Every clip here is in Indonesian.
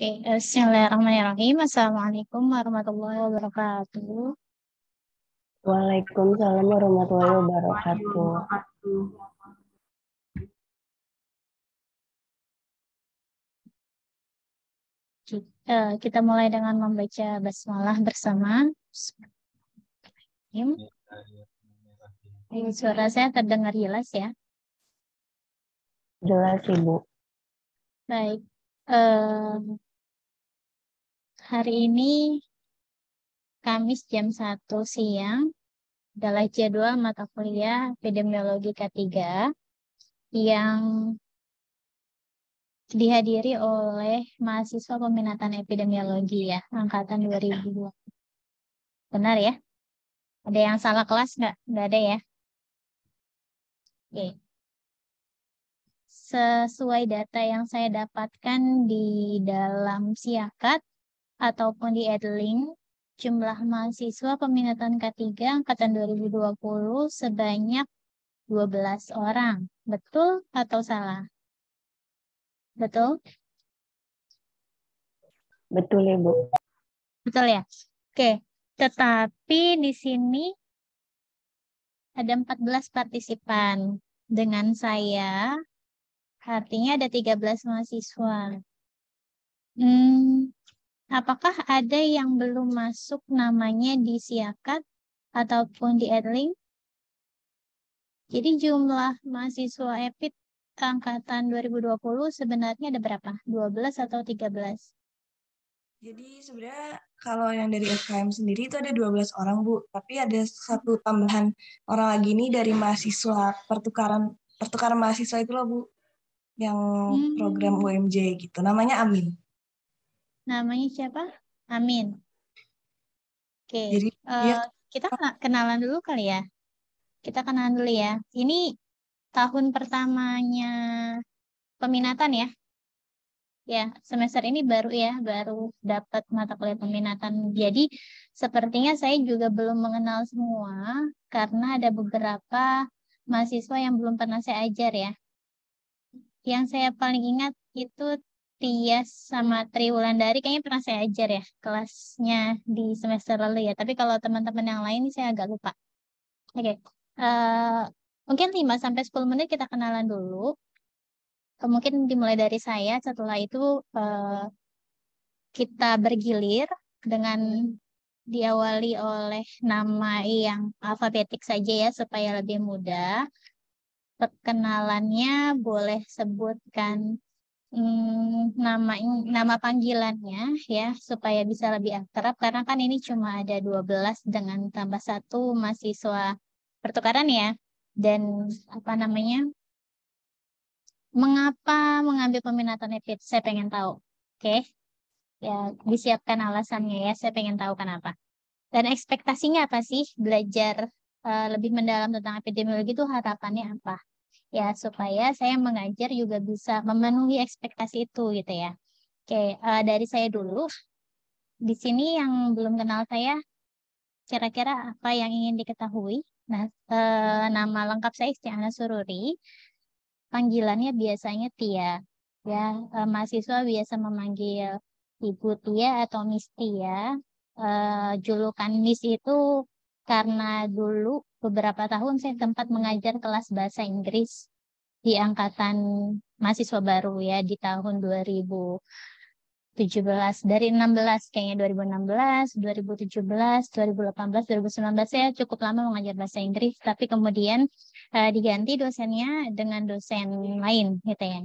Oke, okay. Eh, bismillahirrahmanirrahim. Assalamualaikum warahmatullahi wabarakatuh. Waalaikumsalam warahmatullahi wabarakatuh. Eh, kita mulai dengan membaca basmalah bersama. Ini Suara saya terdengar jelas ya? Jelas, Ibu. Baik. Uh, Hari ini Kamis jam 1 siang adalah jadwal mata kuliah epidemiologi K3 yang dihadiri oleh mahasiswa peminatan epidemiologi ya, angkatan 2002. Benar ya? Ada yang salah kelas nggak? Nggak ada ya? Oke. Sesuai data yang saya dapatkan di dalam siakat, ataupun di link jumlah mahasiswa peminatan K3 Angkatan 2020 sebanyak 12 orang. Betul atau salah? Betul? Betul, Ibu. Betul ya? Oke, tetapi di sini ada 14 partisipan. Dengan saya, artinya ada 13 mahasiswa. Hmm, Apakah ada yang belum masuk namanya di siakat ataupun di Edlink? Jadi jumlah mahasiswa EPIT angkatan 2020 sebenarnya ada berapa? 12 atau 13? Jadi sebenarnya kalau yang dari FKM sendiri itu ada 12 orang, Bu. Tapi ada satu tambahan orang lagi nih dari mahasiswa pertukaran pertukaran mahasiswa itu loh, Bu. Yang hmm. program UMJ gitu. Namanya Amin namanya siapa? Amin. Oke, okay. uh, eh, kita kenalan dulu kali ya. Kita kenalan dulu ya. Ini tahun pertamanya peminatan ya. Ya, semester ini baru ya, baru dapat mata kuliah peminatan. Jadi, sepertinya saya juga belum mengenal semua karena ada beberapa mahasiswa yang belum pernah saya ajar ya. Yang saya paling ingat itu Tias sama Triwulan dari kayaknya pernah saya ajar ya kelasnya di semester lalu ya. Tapi kalau teman-teman yang lain saya agak lupa. Oke. Okay. Uh, eh, mungkin 5 sampai 10 menit kita kenalan dulu. Uh, mungkin dimulai dari saya, setelah itu uh, kita bergilir dengan diawali oleh nama yang alfabetik saja ya supaya lebih mudah. Perkenalannya boleh sebutkan hmm, nama nama panggilannya ya supaya bisa lebih akrab karena kan ini cuma ada 12 dengan tambah satu mahasiswa pertukaran ya dan apa namanya mengapa mengambil peminatan EPIT saya pengen tahu oke okay? ya disiapkan alasannya ya saya pengen tahu kenapa dan ekspektasinya apa sih belajar uh, lebih mendalam tentang epidemiologi itu harapannya apa ya supaya saya mengajar juga bisa memenuhi ekspektasi itu gitu ya. Oke, uh, dari saya dulu. Di sini yang belum kenal saya, kira-kira apa yang ingin diketahui? Nah, uh, nama lengkap saya Istiana Sururi. Panggilannya biasanya Tia. Ya, uh, mahasiswa biasa memanggil Ibu Tia atau Miss Tia. Uh, julukan Miss itu karena dulu beberapa tahun saya sempat mengajar kelas bahasa Inggris di angkatan mahasiswa baru ya di tahun 2017 dari 16 kayaknya 2016, 2017, 2018, 2019 saya cukup lama mengajar bahasa Inggris tapi kemudian uh, diganti dosennya dengan dosen lain gitu ya.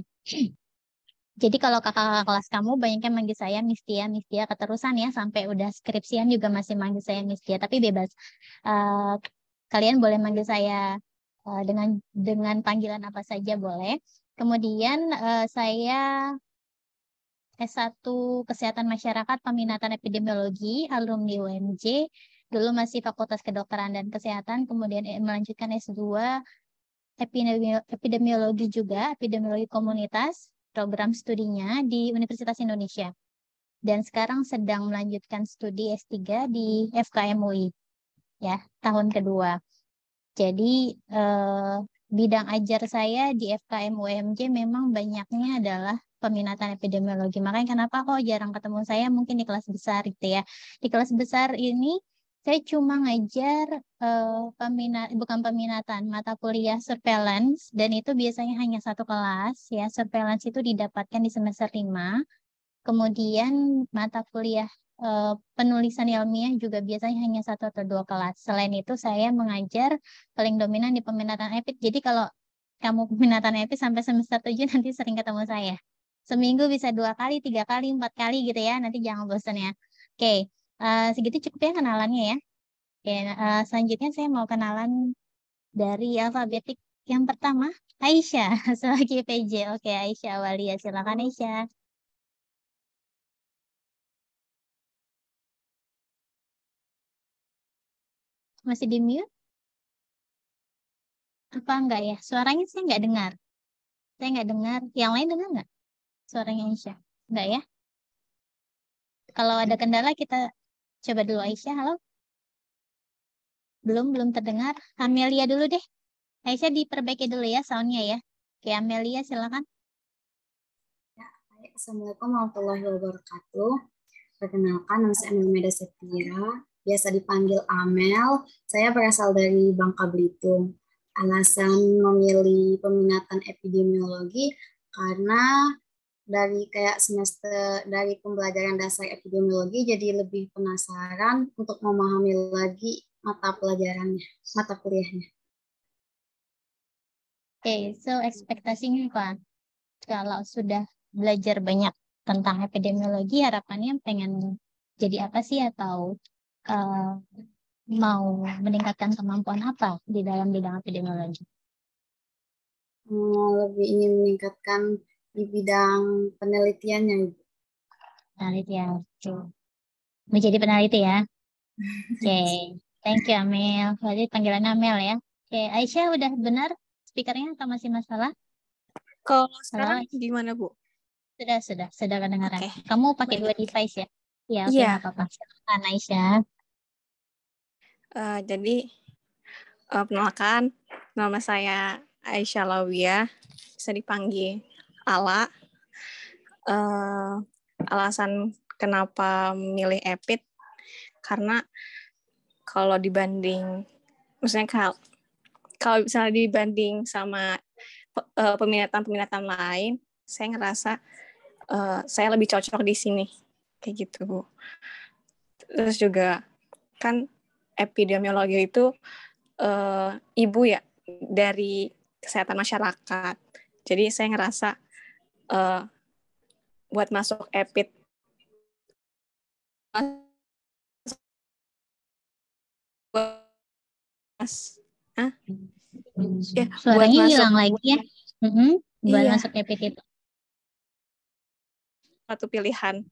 Jadi kalau kakak kelas kamu banyak yang manggil saya Mistia, Mistia keterusan ya sampai udah skripsian juga masih manggil saya Mistia, tapi bebas. Uh, kalian boleh manggil saya uh, dengan dengan panggilan apa saja boleh. Kemudian uh, saya S1 Kesehatan Masyarakat Peminatan Epidemiologi, alumni UMJ, dulu masih Fakultas Kedokteran dan Kesehatan, kemudian melanjutkan S2 epidemiologi juga, epidemiologi komunitas, program studinya di Universitas Indonesia. Dan sekarang sedang melanjutkan studi S3 di FKMUI, ya, tahun kedua. Jadi eh, bidang ajar saya di FKM UMJ memang banyaknya adalah peminatan epidemiologi. Makanya kenapa kok oh, jarang ketemu saya mungkin di kelas besar gitu ya. Di kelas besar ini saya cuma ngajar uh, eh, peminat bukan peminatan mata kuliah surveillance dan itu biasanya hanya satu kelas ya surveillance itu didapatkan di semester lima kemudian mata kuliah uh, penulisan ilmiah juga biasanya hanya satu atau dua kelas selain itu saya mengajar paling dominan di peminatan epic jadi kalau kamu peminatan epic sampai semester tujuh nanti sering ketemu saya seminggu bisa dua kali tiga kali empat kali gitu ya nanti jangan bosan ya oke okay. Eh, segitu cukup ya kenalannya ya. Oke, uh, selanjutnya saya mau kenalan dari alfabetik yang pertama Aisyah sebagai PJ. Oke, Aisyah ya. silakan Aisyah. Masih di mute? Apa enggak ya? Suaranya saya enggak dengar. Saya enggak dengar. Yang lain dengar enggak? Suaranya Aisyah. Enggak ya? Kalau ada kendala kita Coba dulu Aisyah, halo. Belum, belum terdengar. Amelia dulu deh. Aisyah diperbaiki dulu ya soundnya ya. Oke, Amelia silakan. Ya, Assalamualaikum warahmatullahi wabarakatuh. Perkenalkan, nama saya Amelia Meda Biasa dipanggil Amel. Saya berasal dari Bangka Belitung. Alasan memilih peminatan epidemiologi karena dari kayak semester dari pembelajaran dasar epidemiologi jadi lebih penasaran untuk memahami lagi mata pelajarannya, mata kuliahnya. Oke, okay, so ekspektasinya apa? Kalau sudah belajar banyak tentang epidemiologi, harapannya pengen jadi apa sih atau uh, mau meningkatkan kemampuan apa di dalam bidang epidemiologi? Mau lebih ingin meningkatkan di bidang penelitiannya Ibu. Penelitian, ya, Menjadi peneliti ya. Oke, okay. thank you Amel. Jadi panggilan Amel ya. Oke, okay. Aisyah udah benar speakernya atau masih masalah? Kalau sekarang Halo. gimana Bu? Sudah, sudah, sudah kedengaran. Okay. Kamu pakai dua device ya? ya iya, oke, okay, yeah. apa-apa. Silakan Aisyah. Uh, jadi uh, perkenalkan nama saya Aisyah Lawia, bisa dipanggil ala uh, alasan kenapa milih Epit karena kalau dibanding misalnya kalau kalau misalnya dibanding sama uh, peminatan-peminatan lain saya ngerasa uh, saya lebih cocok di sini kayak gitu bu terus juga kan epidemiologi itu uh, ibu ya dari kesehatan masyarakat jadi saya ngerasa uh, buat masuk EPIT. Mas, ah, ya, suaranya hilang lagi ya. Mm-hmm. Buat iya. masuk EPIT itu. Satu pilihan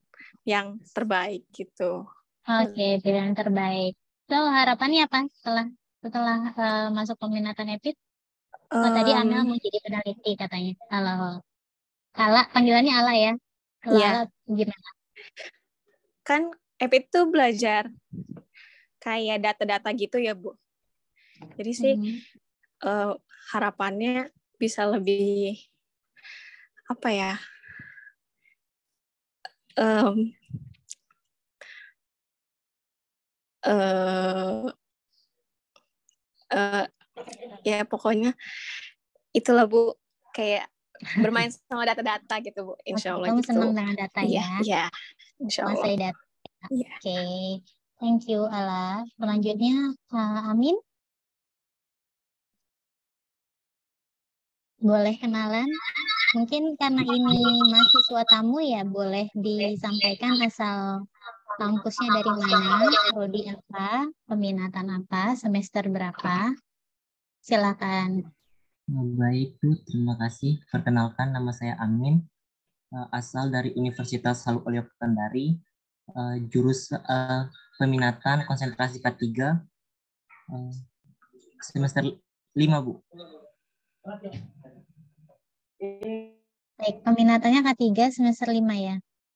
yang terbaik gitu. Oke, okay, pilihan terbaik. So harapannya apa setelah setelah uh, masuk peminatan EPIT? Oh, um, tadi Anda mau jadi peneliti katanya. Halo. Ala, panggilannya Ala ya. Kalau ya. Ala gimana? Kan Epi itu belajar kayak data-data gitu ya, Bu. Jadi sih -hmm. uh, harapannya bisa lebih apa ya? Um, uh, uh, ya pokoknya itulah Bu kayak bermain sama data-data gitu bu insya Allah kamu gitu. senang dengan data iya, ya iya insya Allah Masai data iya. oke okay. thank you Allah. selanjutnya uh, Amin boleh kenalan mungkin karena ini mahasiswa tamu ya boleh disampaikan asal kampusnya dari mana prodi apa peminatan apa semester berapa silakan Hmm, baik, Bu. Terima kasih. Perkenalkan, nama saya Amin. Eh, asal dari Universitas Halu Olio Kendari, eh, jurus eh, peminatan konsentrasi K3, semester 5, Bu. Baik, peminatannya K3 semester 5 ya.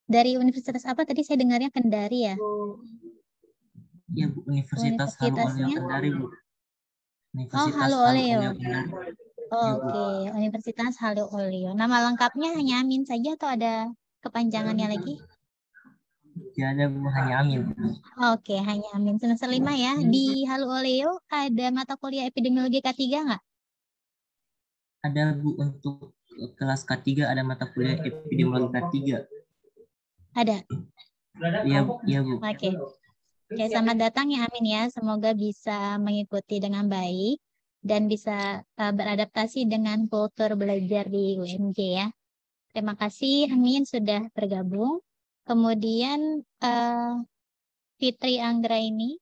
Dari universitas apa tadi saya dengarnya Kendari ya? Iya, Bu. Universitas Halu Olio Kendari, Bu. Universitas oh, Halu Olio. Kendari. Oke, okay. Universitas Olio. Nama lengkapnya hanya Amin saja atau ada kepanjangannya lagi? Ya, ada, hanya Amin. Oke, okay, hanya Amin. Semester lima ya. Iya. Di Olio ada mata kuliah epidemiologi K3 nggak? Ada, Bu. Untuk kelas K3 ada mata kuliah epidemiologi K3. Ada? Iya, iya, Bu. Oke. Okay. Oke, selamat datang ya Amin ya. Semoga bisa mengikuti dengan baik dan bisa uh, beradaptasi dengan kultur belajar di UMJ ya. Terima kasih Amin sudah bergabung. Kemudian uh, Fitri Anggraini.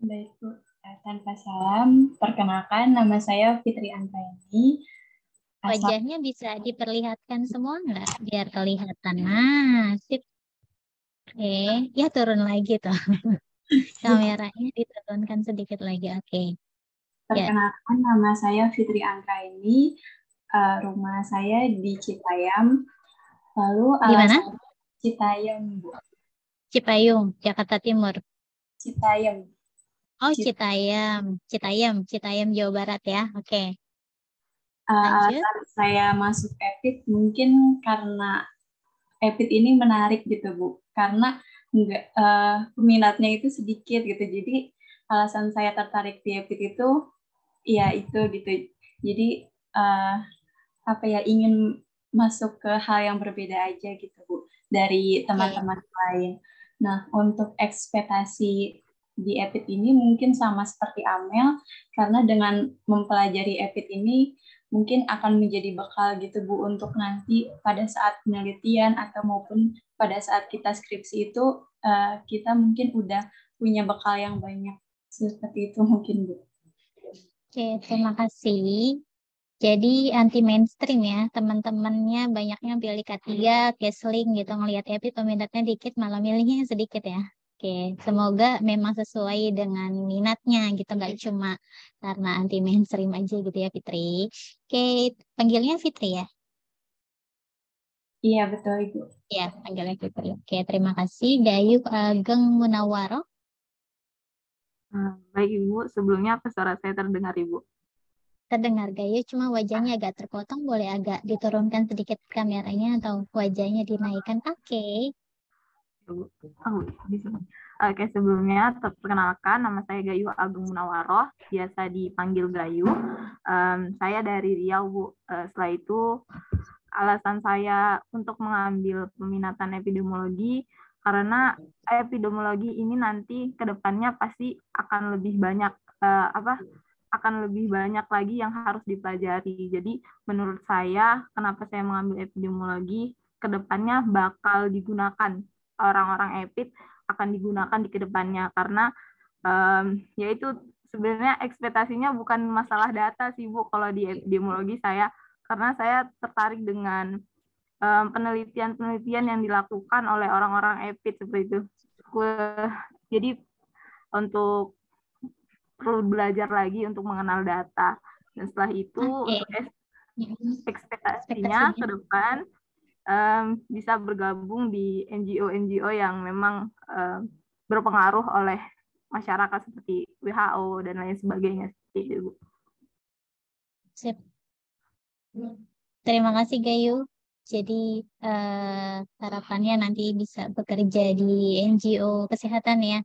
Baik Bu, tanpa salam. Perkenalkan nama saya Fitri Anggraini. Asal... Wajahnya bisa diperlihatkan semua nggak? Biar kelihatan. Nah, sip. Oke, okay. ya turun lagi tuh. Kameranya diturunkan sedikit lagi. Oke. Okay. Iya. Perkenalkan yeah. nama saya Fitri Angka ini. Uh, rumah saya di Citayam. Lalu di mana? Citayam, Bu. Cipayung, Jakarta Timur. Citayam. Oh, Citayam. Citayam, Citayam Jawa Barat ya. Oke. Okay. Uh, eh, saya masuk Epic mungkin karena Epic ini menarik gitu Bu. Karena enggak uh, eh, peminatnya itu sedikit gitu. Jadi alasan saya tertarik di Epit itu ya itu gitu jadi uh, apa ya ingin masuk ke hal yang berbeda aja gitu bu dari iya. teman-teman yeah. lain nah untuk ekspektasi di Epit ini mungkin sama seperti Amel karena dengan mempelajari Epit ini mungkin akan menjadi bekal gitu Bu untuk nanti pada saat penelitian atau maupun pada saat kita skripsi itu uh, kita mungkin udah punya bekal yang banyak seperti itu mungkin Bu. Oke, terima kasih. Jadi anti mainstream ya, teman-temannya banyaknya pilih K3, Kesling gitu, ngelihat EPI peminatnya dikit, malah milihnya sedikit ya. Oke, semoga memang sesuai dengan minatnya gitu, nggak cuma karena anti mainstream aja gitu ya Fitri. Oke, panggilnya Fitri ya? Iya, betul Ibu. Iya, panggilnya Fitri. Oke, terima kasih. Dayu Ageng Munawaro. Eh, baik Ibu, sebelumnya apa suara saya terdengar Ibu? Terdengar Gaya, cuma wajahnya agak terpotong, boleh agak diturunkan sedikit kameranya atau wajahnya dinaikkan, oke. Okay. Ya, oh, bisa. Oke, sebelumnya perkenalkan nama saya Gayu Agung Munawaroh, biasa dipanggil Gayu. Um, saya dari Riau, Bu. Uh, setelah itu alasan saya untuk mengambil peminatan epidemiologi karena epidemiologi ini nanti kedepannya pasti akan lebih banyak uh, apa akan lebih banyak lagi yang harus dipelajari. Jadi menurut saya kenapa saya mengambil epidemiologi kedepannya bakal digunakan orang-orang epid akan digunakan di kedepannya karena um, yaitu sebenarnya ekspektasinya bukan masalah data sih bu kalau di epidemiologi saya karena saya tertarik dengan penelitian-penelitian yang dilakukan oleh orang-orang EPIT seperti itu. Jadi untuk perlu belajar lagi untuk mengenal data. Dan setelah itu okay. ekspektasinya ke depan um, bisa bergabung di NGO-NGO yang memang um, berpengaruh oleh masyarakat seperti WHO dan lain sebagainya seperti itu, Sip. Terima kasih Gayu jadi uh, harapannya nanti bisa bekerja di NGO kesehatan ya.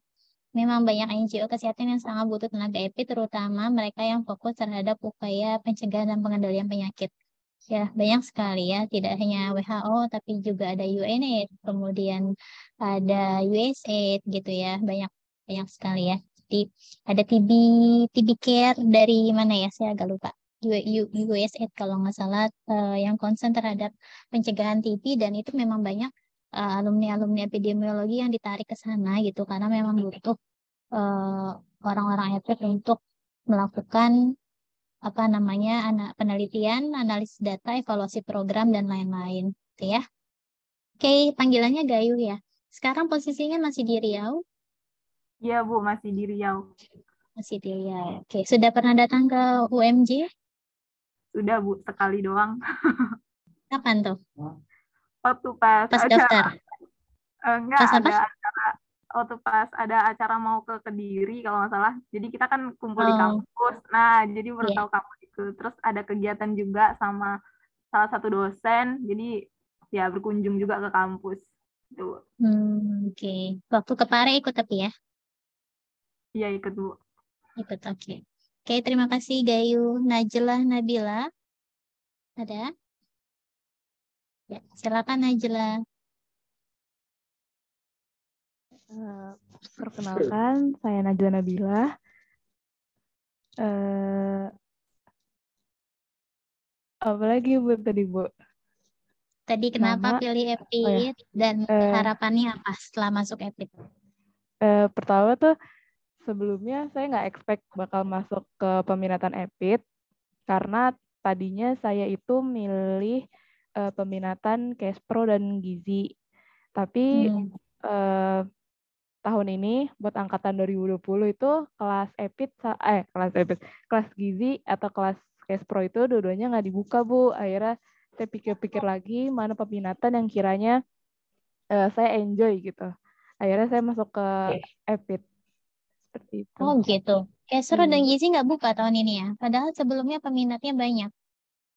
Memang banyak NGO kesehatan yang sangat butuh tenaga EPI, terutama mereka yang fokus terhadap upaya pencegahan dan pengendalian penyakit. Ya, banyak sekali ya, tidak hanya WHO, tapi juga ada UNED, kemudian ada USAID gitu ya, banyak banyak sekali ya. Jadi ada TB, TB Care dari mana ya, saya agak lupa. USAID kalau nggak salah uh, yang concern terhadap pencegahan TB dan itu memang banyak eh, alumni-alumni epidemiologi yang ditarik ke sana gitu karena memang butuh uh, orang-orang itu untuk melakukan apa namanya anak penelitian, analisis data, evaluasi program dan lain-lain, gitu ya. Oke, panggilannya Gayu ya. Sekarang posisinya masih di Riau? Ya Bu, masih di Riau. Masih di Riau. Oke, sudah pernah datang ke UMJ? Sudah Bu, sekali doang. Kapan tuh? Waktu pas, pas acara. daftar. Eh, enggak, pas ada acara waktu pas ada acara mau ke Kediri kalau nggak salah. Jadi kita kan kumpul oh. di kampus. Nah, jadi baru yeah. tahu kampus itu. Terus ada kegiatan juga sama salah satu dosen. Jadi ya berkunjung juga ke kampus. itu Hmm, oke. Okay. Waktu ke Pare ikut tapi ya? Iya, ikut, Bu. Ikut, oke. Okay. Oke, terima kasih Gayu Najla, Nabila. Ada? Ya, silakan Najla. Uh, perkenalkan, saya Najla Nabila. Uh, eh, apalagi bu tadi, Bu? Tadi kenapa Nama, pilih EPIT oh, ya. dan uh, harapannya apa setelah masuk EPIT? Uh, pertama tuh sebelumnya saya nggak expect bakal masuk ke peminatan EPIT karena tadinya saya itu milih uh, peminatan Kespro dan Gizi. Tapi hmm. uh, tahun ini buat angkatan 2020 itu kelas EPIT eh kelas EPIT, kelas Gizi atau kelas Kespro itu dua-duanya nggak dibuka, Bu. Akhirnya saya pikir-pikir lagi mana peminatan yang kiranya uh, saya enjoy gitu. Akhirnya saya masuk ke EPIT seperti itu. Oh gitu. seru hmm. dan Gizi nggak buka tahun ini ya. Padahal sebelumnya peminatnya banyak.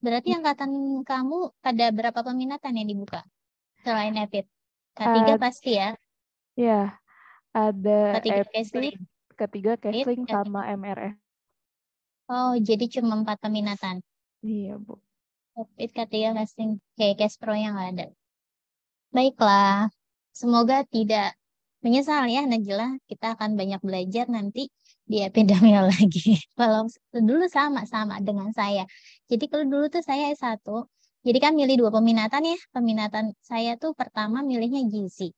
Berarti hmm. angkatan kamu ada berapa peminatan yang dibuka selain Epit? Ketiga pasti ya. Iya. ada ketiga Epit, ketiga Kesling Ketiga. sama MRS. Oh, jadi cuma empat peminatan. Iya, Bu. Epit ketiga Kesling, kayak Kespro yang ada. Baiklah, semoga tidak menyesal ya Najila kita akan banyak belajar nanti di epidemiologi kalau dulu sama-sama dengan saya jadi kalau dulu tuh saya S1 jadi kan milih dua peminatan ya peminatan saya tuh pertama milihnya gizi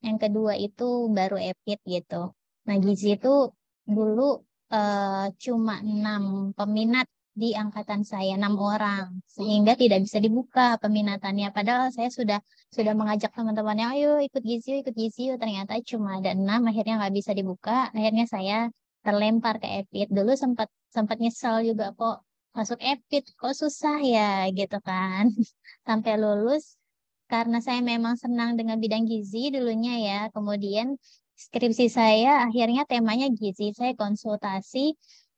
yang kedua itu baru epid gitu nah gizi itu dulu eh, cuma enam peminat di angkatan saya enam orang sehingga tidak bisa dibuka peminatannya padahal saya sudah sudah mengajak teman-temannya ayo ikut gizi ikut gizi ternyata cuma ada enam akhirnya nggak bisa dibuka akhirnya saya terlempar ke Epit dulu sempat sempat nyesel juga kok masuk Epit kok susah ya gitu kan sampai lulus karena saya memang senang dengan bidang gizi dulunya ya kemudian skripsi saya akhirnya temanya gizi saya konsultasi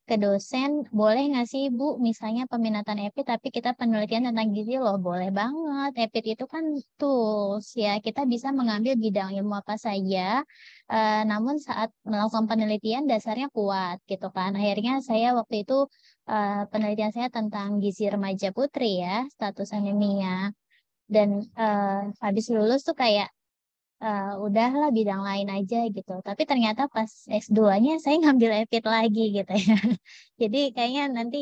ke dosen, boleh nggak sih Bu misalnya peminatan EPIT tapi kita penelitian tentang gizi loh, boleh banget. EPIT itu kan tools ya, kita bisa mengambil bidang ilmu apa saja, eh, namun saat melakukan penelitian dasarnya kuat gitu kan. Akhirnya saya waktu itu eh, penelitian saya tentang gizi remaja putri ya, status anemia. Dan eh, habis lulus tuh kayak uh, udahlah bidang lain aja gitu. Tapi ternyata pas S2-nya saya ngambil EPIT lagi gitu ya. Jadi kayaknya nanti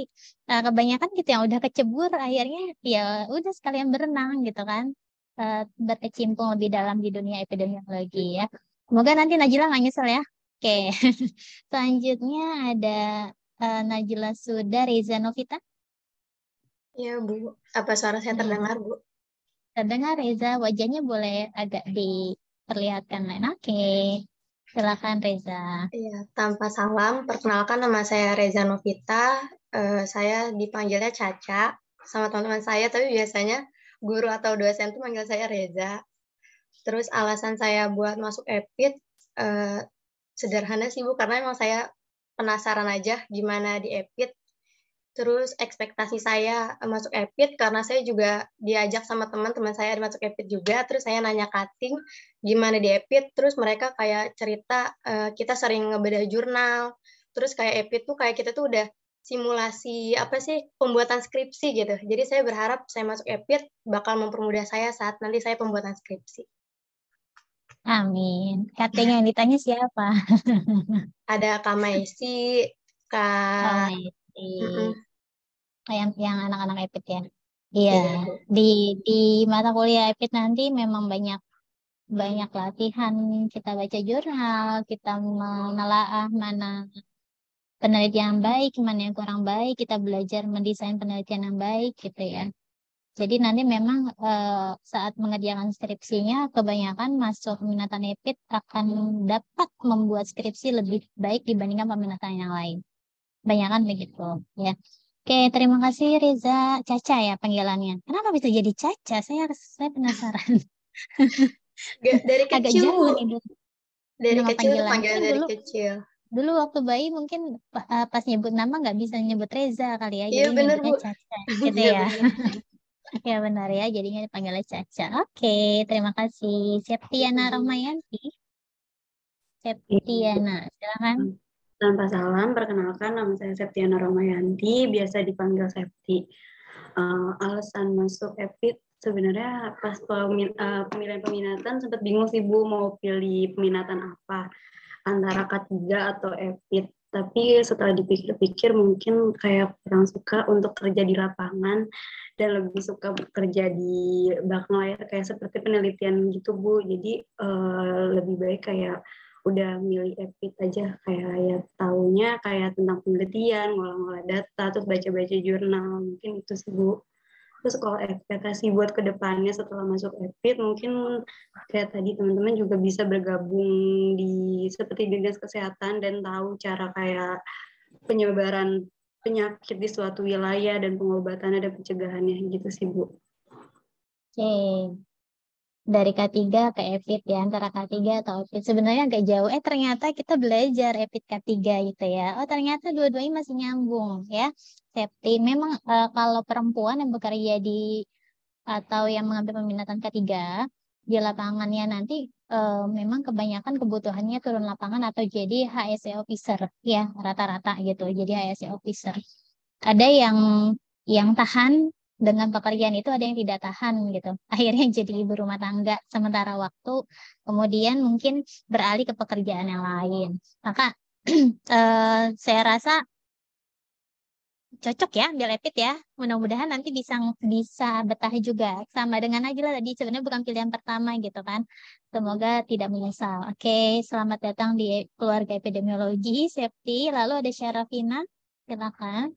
uh, kebanyakan gitu yang udah kecebur akhirnya ya udah sekalian berenang gitu kan. Uh, berkecimpung lebih dalam di dunia epidemiologi ya. Semoga nanti Najila nggak nyesel ya. Oke. Selanjutnya ada uh, Najila Suda Reza Novita. Ya Bu, apa suara saya hmm. terdengar Bu? Terdengar Reza, wajahnya boleh agak di terlihatkan lain. Oke. Okay. Silakan Reza. Iya, tanpa salam, perkenalkan nama saya Reza Novita. Uh, saya dipanggilnya Caca sama teman-teman saya, tapi biasanya guru atau dosen tuh manggil saya Reza. Terus alasan saya buat masuk EPIT uh, sederhana sih Bu, karena emang saya penasaran aja gimana di EPIT Terus ekspektasi saya masuk EPIT karena saya juga diajak sama teman-teman saya masuk EPIT juga. Terus saya nanya cutting gimana di EPIT. Terus mereka kayak cerita uh, kita sering ngebedah jurnal. Terus kayak EPIT tuh kayak kita tuh udah simulasi apa sih pembuatan skripsi gitu. Jadi saya berharap saya masuk EPIT bakal mempermudah saya saat nanti saya pembuatan skripsi. Amin. Katanya yang ditanya siapa? Ada Kak Maisi, Kak di iya. mm yang yang anak-anak EPIT ya. Iya. iya, di di mata kuliah EPIT nanti memang banyak banyak latihan kita baca jurnal, kita menelaah mana penelitian yang baik, mana yang kurang baik, kita belajar mendesain penelitian yang baik gitu ya. Jadi nanti memang uh, saat mengerjakan skripsinya kebanyakan masuk peminatan EPIT akan dapat membuat skripsi lebih baik dibandingkan peminatan yang lain kebanyakan begitu ya oke terima kasih Reza Caca ya panggilannya kenapa bisa jadi Caca saya saya penasaran dari kecil agak jauh dari kecil panggilan, dari dulu, kecil dulu waktu bayi mungkin eh, pas nyebut nama nggak bisa nyebut Reza kali ya iya benar bu Caca gitu iya, ya ya benar ya jadinya dipanggilnya Caca oke terima kasih Septiana iya. Romayanti iya. Septiana silakan hmm. Tanpa salam, perkenalkan nama saya Septiana Romayanti, biasa dipanggil Septi. Uh, alasan masuk EPIT sebenarnya pas pemin, uh, pemilihan peminatan sempat bingung sih Bu mau pilih peminatan apa antara K3 atau EPIT. Tapi setelah dipikir-pikir mungkin kayak kurang suka untuk kerja di lapangan dan lebih suka bekerja di belakang layar kayak seperti penelitian gitu Bu. Jadi uh, lebih baik kayak udah milih epic aja kayak ya taunya kayak tentang penelitian, ngolah-ngolah data, terus baca-baca jurnal mungkin itu sih Bu. Terus kalau ekspektasi buat kedepannya setelah masuk epic mungkin kayak tadi teman-teman juga bisa bergabung di seperti dinas kesehatan dan tahu cara kayak penyebaran penyakit di suatu wilayah dan pengobatannya dan pencegahannya gitu sih Bu. Oke, dari K3 ke EPIT ya antara K3 atau EPIT sebenarnya agak jauh eh ternyata kita belajar EPIT K3 gitu ya oh ternyata dua-duanya masih nyambung ya safety memang uh, kalau perempuan yang bekerja di atau yang mengambil peminatan K3 di lapangannya nanti uh, memang kebanyakan kebutuhannya turun lapangan atau jadi HSE officer ya rata-rata gitu jadi HSE officer ada yang yang tahan dengan pekerjaan itu ada yang tidak tahan gitu. Akhirnya jadi ibu rumah tangga sementara waktu, kemudian mungkin beralih ke pekerjaan yang lain. Maka eh, saya rasa cocok ya epit ya. Mudah-mudahan nanti bisa bisa betah juga. Sama dengan Najila tadi sebenarnya bukan pilihan pertama gitu kan. Semoga tidak menyesal. Oke, selamat datang di keluarga epidemiologi, safety. Lalu ada Syarafina, silakan.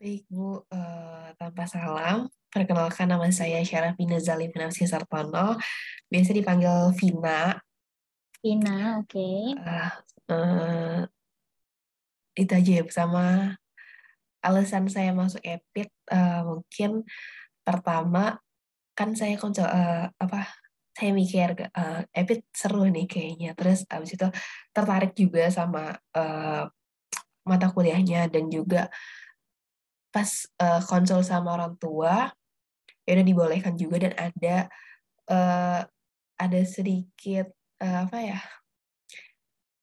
Baik Bu, uh, tanpa salam, perkenalkan nama saya Syarafina Zalifina Sartono, biasa dipanggil Vina. Vina, oke. Okay. Uh, eh, uh, eh, itu aja ya, sama alasan saya masuk EPIT uh, mungkin pertama kan saya konco uh, apa saya mikir uh, EPIT seru nih kayaknya terus abis itu tertarik juga sama uh, mata kuliahnya dan juga uh, pas uh, eh, konsul sama orang tua ya udah dibolehkan juga dan ada uh, ada sedikit uh, apa ya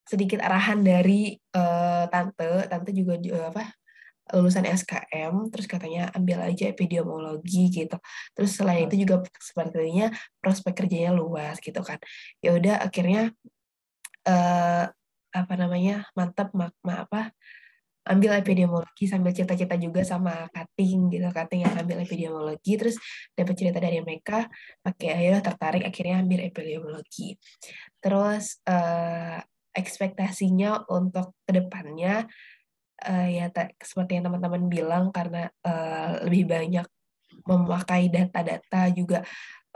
sedikit arahan dari uh, tante tante juga uh, apa lulusan SKM terus katanya ambil aja epidemiologi gitu terus selain itu juga sepertinya prospek kerjanya luas gitu kan ya udah akhirnya uh, apa namanya mantap mak ma apa ambil epidemiologi sambil cerita-cerita juga sama cutting gitu cutting yang ambil epidemiologi terus dapat cerita dari mereka pakai akhirnya tertarik akhirnya ambil epidemiologi terus uh, ekspektasinya untuk kedepannya uh, ya seperti yang teman-teman bilang karena uh, lebih banyak memakai data-data juga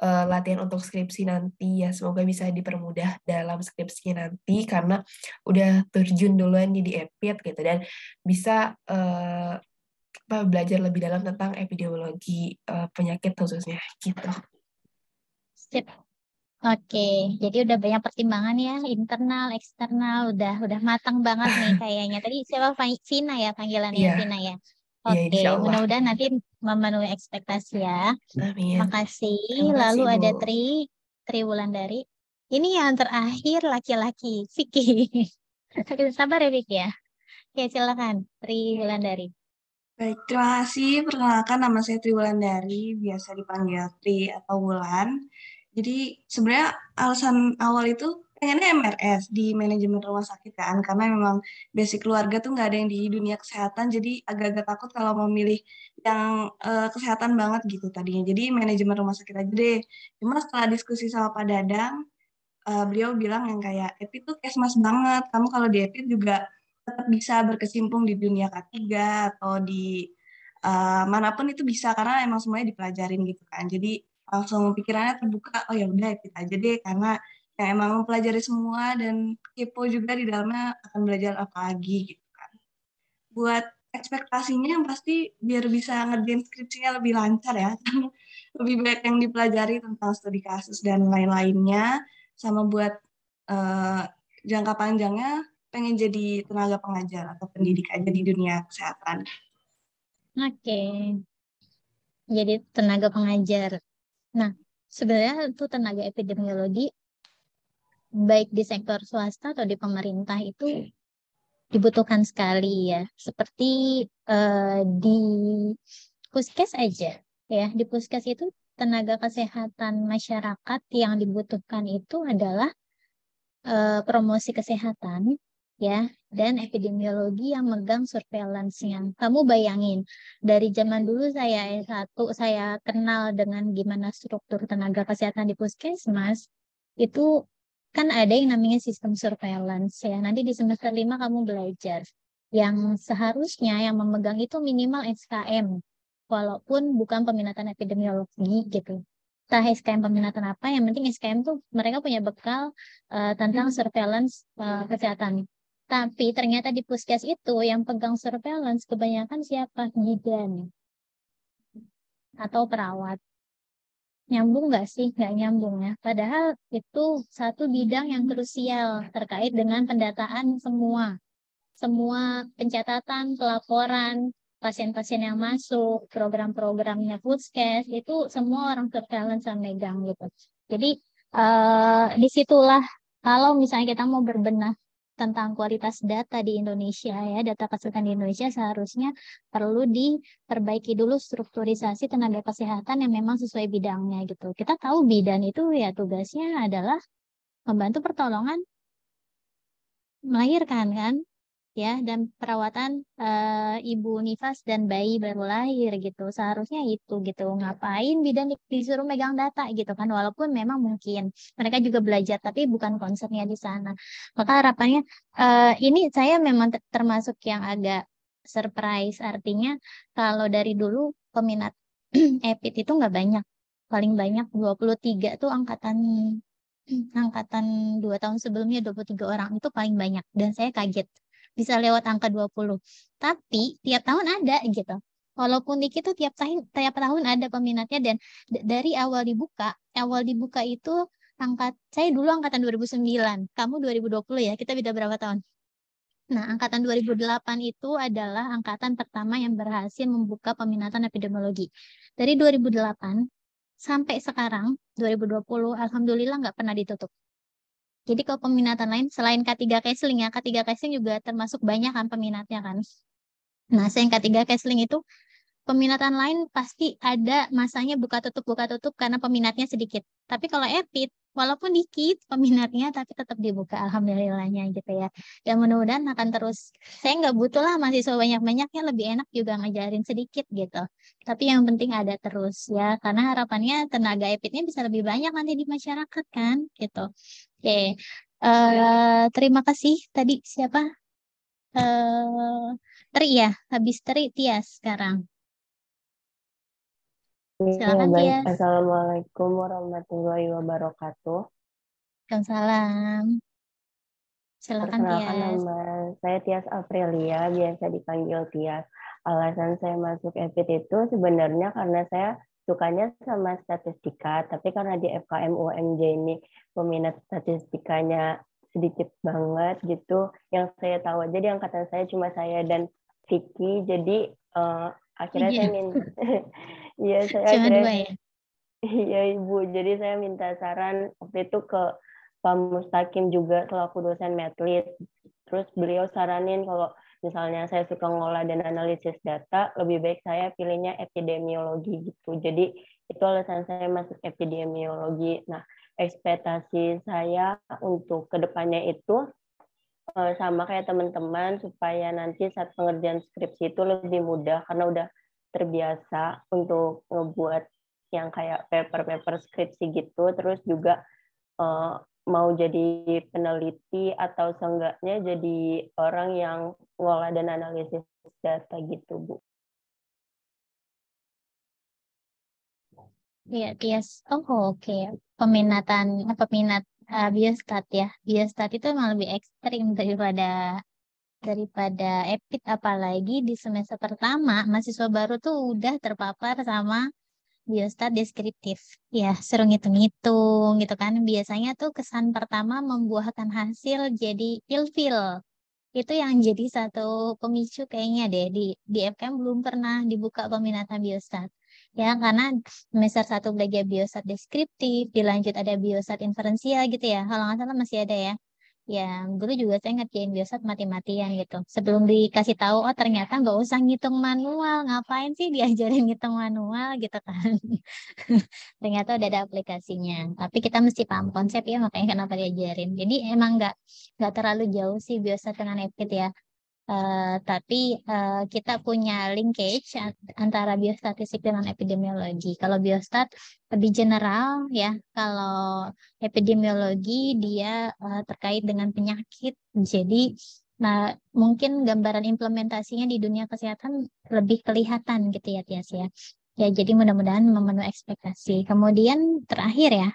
uh, latihan untuk skripsi nanti ya semoga bisa dipermudah dalam skripsi nanti karena udah terjun duluan jadi epit gitu dan bisa uh, apa, belajar lebih dalam tentang epidemiologi uh, penyakit khususnya gitu. Sip. Oke, jadi udah banyak pertimbangan ya internal, eksternal, udah udah matang banget nih kayaknya. Tadi siapa Vina ya panggilannya yeah. Vina ya. Iya, Oke, okay, mudah-mudahan nanti memenuhi ekspektasi ya. Amin. Makasih. Terima kasih, Lalu Bu. ada Tri, Tri Wulandari. Ini yang terakhir laki-laki, Vicky. Sakit sabar ya Vicky ya. Ya silakan, Tri Wulandari. Baik, terima kasih. Perkenalkan nama saya Tri Wulandari, biasa dipanggil Tri atau Wulan. Jadi sebenarnya alasan awal itu pengennya MRS di manajemen rumah sakit kan karena memang basic keluarga tuh nggak ada yang di dunia kesehatan jadi agak-agak takut kalau mau milih yang uh, kesehatan banget gitu tadinya jadi manajemen rumah sakit aja deh cuma setelah diskusi sama Pak Dadang uh, beliau bilang yang kayak Epi tuh kesmas banget kamu kalau di Epi juga tetap bisa berkesimpung di dunia ketiga atau di uh, manapun itu bisa karena emang semuanya dipelajarin gitu kan jadi langsung pikirannya terbuka oh ya udah Epi aja deh karena kayak emang mempelajari semua dan kepo juga di dalamnya akan belajar apa lagi gitu kan. Buat ekspektasinya yang pasti biar bisa ngerjain skripsinya lebih lancar ya. lebih banyak yang dipelajari tentang studi kasus dan lain-lainnya sama buat uh, jangka panjangnya pengen jadi tenaga pengajar atau pendidik aja di dunia kesehatan. Oke. Okay. Jadi tenaga pengajar. Nah, sebenarnya itu tenaga epidemiologi baik di sektor swasta atau di pemerintah itu dibutuhkan sekali ya. Seperti uh, di puskes aja ya, di puskes itu tenaga kesehatan masyarakat yang dibutuhkan itu adalah uh, promosi kesehatan ya dan epidemiologi yang megang surveillance yang Kamu bayangin dari zaman dulu saya S1 saya kenal dengan gimana struktur tenaga kesehatan di puskesmas itu kan ada yang namanya sistem surveillance ya. Nanti di semester 5 kamu belajar. Yang seharusnya yang memegang itu minimal SKM. Walaupun bukan peminatan epidemiologi gitu. Entah SKM peminatan apa, yang penting SKM tuh mereka punya bekal uh, tentang hmm. surveillance uh, kesehatan. Tapi ternyata di puskes itu yang pegang surveillance kebanyakan siapa? Bidan atau perawat nyambung nggak sih? Nggak nyambung ya. Padahal itu satu bidang yang krusial terkait dengan pendataan semua. Semua pencatatan, pelaporan, pasien-pasien yang masuk, program-programnya Foodcast, itu semua orang surveillance yang megang gitu. Jadi uh, disitulah kalau misalnya kita mau berbenah tentang kualitas data di Indonesia ya, data kesehatan di Indonesia seharusnya perlu diperbaiki dulu strukturisasi tenaga kesehatan yang memang sesuai bidangnya gitu. Kita tahu bidan itu ya tugasnya adalah membantu pertolongan melahirkan kan ya dan perawatan e, ibu nifas dan bayi baru lahir gitu seharusnya itu gitu iya. ngapain bidan disuruh megang data gitu kan walaupun memang mungkin mereka juga belajar tapi bukan concernnya di sana maka harapannya e, ini saya memang termasuk yang agak surprise artinya kalau dari dulu peminat EPIT itu nggak banyak paling banyak 23 tuh angkatan angkatan dua tahun sebelumnya 23 orang itu paling banyak dan saya kaget bisa lewat angka 20. Tapi tiap tahun ada gitu. Walaupun dikit tuh tiap tahun tiap tahun ada peminatnya dan dari awal dibuka, awal dibuka itu angkat saya dulu angkatan 2009, kamu 2020 ya, kita beda berapa tahun? Nah, angkatan 2008 itu adalah angkatan pertama yang berhasil membuka peminatan epidemiologi. Dari 2008 sampai sekarang 2020 alhamdulillah nggak pernah ditutup jadi kalau peminatan lain selain K3 Casling ya, K3 juga termasuk banyak kan peminatnya kan. Nah, selain K3 itu peminatan lain pasti ada masanya buka tutup buka tutup karena peminatnya sedikit. Tapi kalau Epit walaupun dikit peminatnya tapi tetap dibuka alhamdulillahnya gitu ya dan mudah-mudahan akan terus saya nggak butuh lah mahasiswa banyak-banyaknya lebih enak juga ngajarin sedikit gitu tapi yang penting ada terus ya karena harapannya tenaga epitnya bisa lebih banyak nanti di masyarakat kan gitu Oke, uh, terima kasih tadi siapa? Uh, eh, Teri ya, habis Teri Tias sekarang. Silakan ya, Tias. Assalamualaikum warahmatullahi wabarakatuh. Waalaikumsalam. Silakan Perkenalkan Tias. Nama saya Tias Aprilia, biasa dipanggil Tias. Alasan saya masuk EPT itu sebenarnya karena saya sukanya sama statistika, tapi karena di FKM UMJ ini peminat statistikanya sedikit banget gitu. Yang saya tahu aja di angkatan saya cuma saya dan Vicky. Jadi uh, akhirnya iya. saya minta Iya, saya cuma akhirnya, ya. Iya, Ibu. Jadi saya minta saran waktu itu ke Pak Mustakim juga selaku dosen medlit. Terus beliau saranin kalau misalnya saya suka ngolah dan analisis data, lebih baik saya pilihnya epidemiologi gitu. Jadi itu alasan saya masuk epidemiologi. Nah, ekspektasi saya untuk kedepannya itu eh, sama kayak teman-teman supaya nanti saat pengerjaan skripsi itu lebih mudah karena udah terbiasa untuk ngebuat yang kayak paper-paper skripsi gitu terus juga eh, mau jadi peneliti atau seenggaknya jadi orang yang ngolah dan analisis data gitu, Bu. Iya, bias. Oh, oke. Okay. Peminatan, peminat uh, eh, stat ya. Biostat itu emang lebih ekstrim daripada daripada EPIT apalagi di semester pertama mahasiswa baru tuh udah terpapar sama Biosat iya, deskriptif. Ya, seru ngitung-ngitung gitu kan. Biasanya tuh kesan pertama membuahkan hasil jadi ilfil. Itu yang jadi satu pemicu kayaknya deh di di FKM belum pernah dibuka peminatan biostat. Ya, karena semester satu belajar biostat deskriptif, dilanjut ada biostat inferensial gitu ya. Kalau nggak salah masih ada ya yang guru juga saya ngerjain biasa mati-matian gitu. Sebelum dikasih tahu, oh ternyata nggak usah ngitung manual, ngapain sih diajarin ngitung manual gitu kan. ternyata udah ada aplikasinya. Tapi kita mesti paham konsep ya, makanya kenapa diajarin. Jadi emang nggak nggak terlalu jauh sih biasa dengan FKIT ya. Eh, tapi uh, kita punya linkage antara biostatistik dengan epidemiologi. Kalau biostat lebih general ya, kalau epidemiologi dia uh, terkait dengan penyakit. Jadi nah mungkin gambaran implementasinya di dunia kesehatan lebih kelihatan gitu ya Tias ya. Ya jadi mudah-mudahan memenuhi ekspektasi. Kemudian terakhir ya,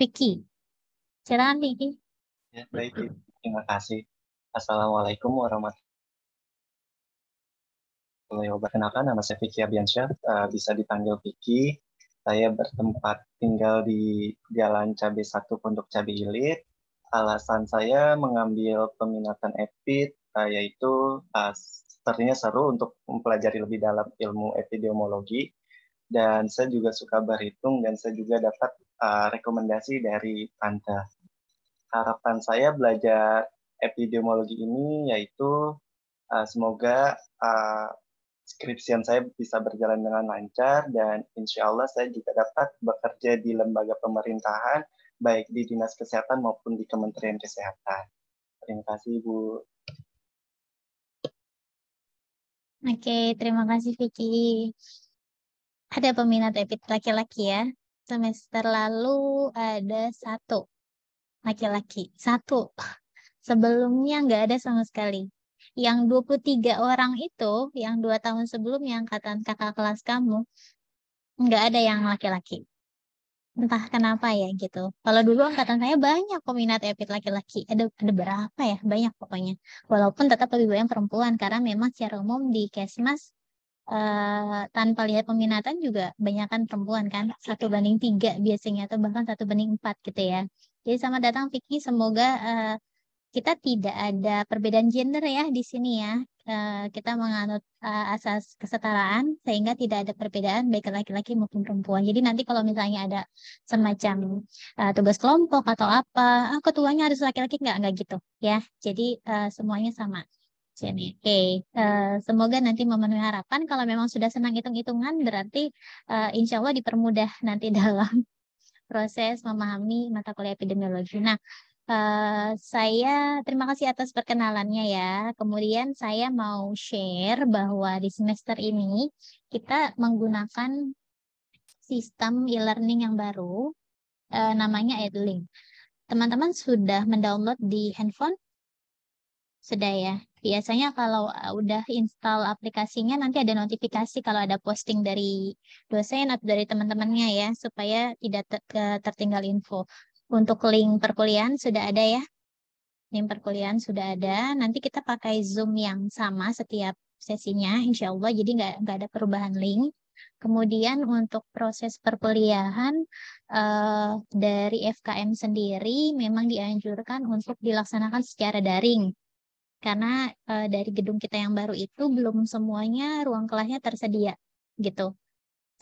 Vicky. Silakan Vicky. Ya, baik. Terima kasih. Assalamualaikum warahmatullahi boleh perkenalkan, nama saya Vicky Abiansyah, eh, bisa dipanggil Vicky. Saya bertempat tinggal di Jalan Cabe 1 Pondok Cabe Ilit. Alasan saya mengambil peminatan epid, eh, yaitu uh, sepertinya seru untuk mempelajari lebih dalam ilmu epidemiologi dan saya juga suka berhitung dan saya juga dapat rekomendasi dari Tante. Harapan saya belajar epidemiologi ini yaitu semoga skripsian saya bisa berjalan dengan lancar dan insya Allah saya juga dapat bekerja di lembaga pemerintahan baik di dinas kesehatan maupun di kementerian kesehatan. Terima kasih Bu. Oke, terima kasih Vicky. Ada peminat epit laki-laki ya. Semester lalu ada satu laki-laki, satu. Sebelumnya nggak ada sama sekali yang 23 orang itu, yang dua tahun sebelumnya angkatan kakak kelas kamu, nggak ada yang laki-laki. Entah kenapa ya gitu. Kalau dulu angkatan saya banyak peminat epit laki-laki. Ada ada berapa ya? Banyak pokoknya. Walaupun tetap lebih banyak perempuan karena memang secara umum di Kesmas Uh, tanpa lihat peminatan juga banyak kan perempuan kan satu banding tiga biasanya atau bahkan satu banding empat gitu ya jadi sama datang Vicky semoga uh, kita tidak ada perbedaan gender ya di sini ya. Eh, kita menganut eh, asas kesetaraan sehingga tidak ada perbedaan baik laki-laki maupun perempuan. Jadi nanti kalau misalnya ada semacam eh, tugas kelompok atau apa, ah, ketuanya harus laki-laki nggak nggak gitu ya. Jadi semuanya sama. Jadi, oke, okay. semoga nanti memenuhi harapan. Kalau memang sudah senang hitung-hitungan, berarti uh, insya Allah dipermudah nanti dalam proses memahami mata kuliah epidemiologi. Nah, Uh, saya terima kasih atas perkenalannya ya. Kemudian saya mau share bahwa di semester ini kita menggunakan sistem e-learning yang baru uh, namanya Edlink. Teman-teman sudah mendownload di handphone? Sudah ya. Biasanya kalau eh, udah install aplikasinya nanti ada notifikasi kalau ada posting dari dosen atau dari teman-temannya ya supaya tidak tertinggal info. Untuk link perkuliahan sudah ada ya. Link perkuliahan sudah ada. Nanti kita pakai Zoom yang sama setiap sesinya, insya Allah. Jadi nggak, ada perubahan link. Kemudian untuk proses perkuliahan eh, dari FKM sendiri memang dianjurkan untuk dilaksanakan secara daring karena eh, dari gedung kita yang baru itu belum semuanya ruang kelasnya tersedia gitu.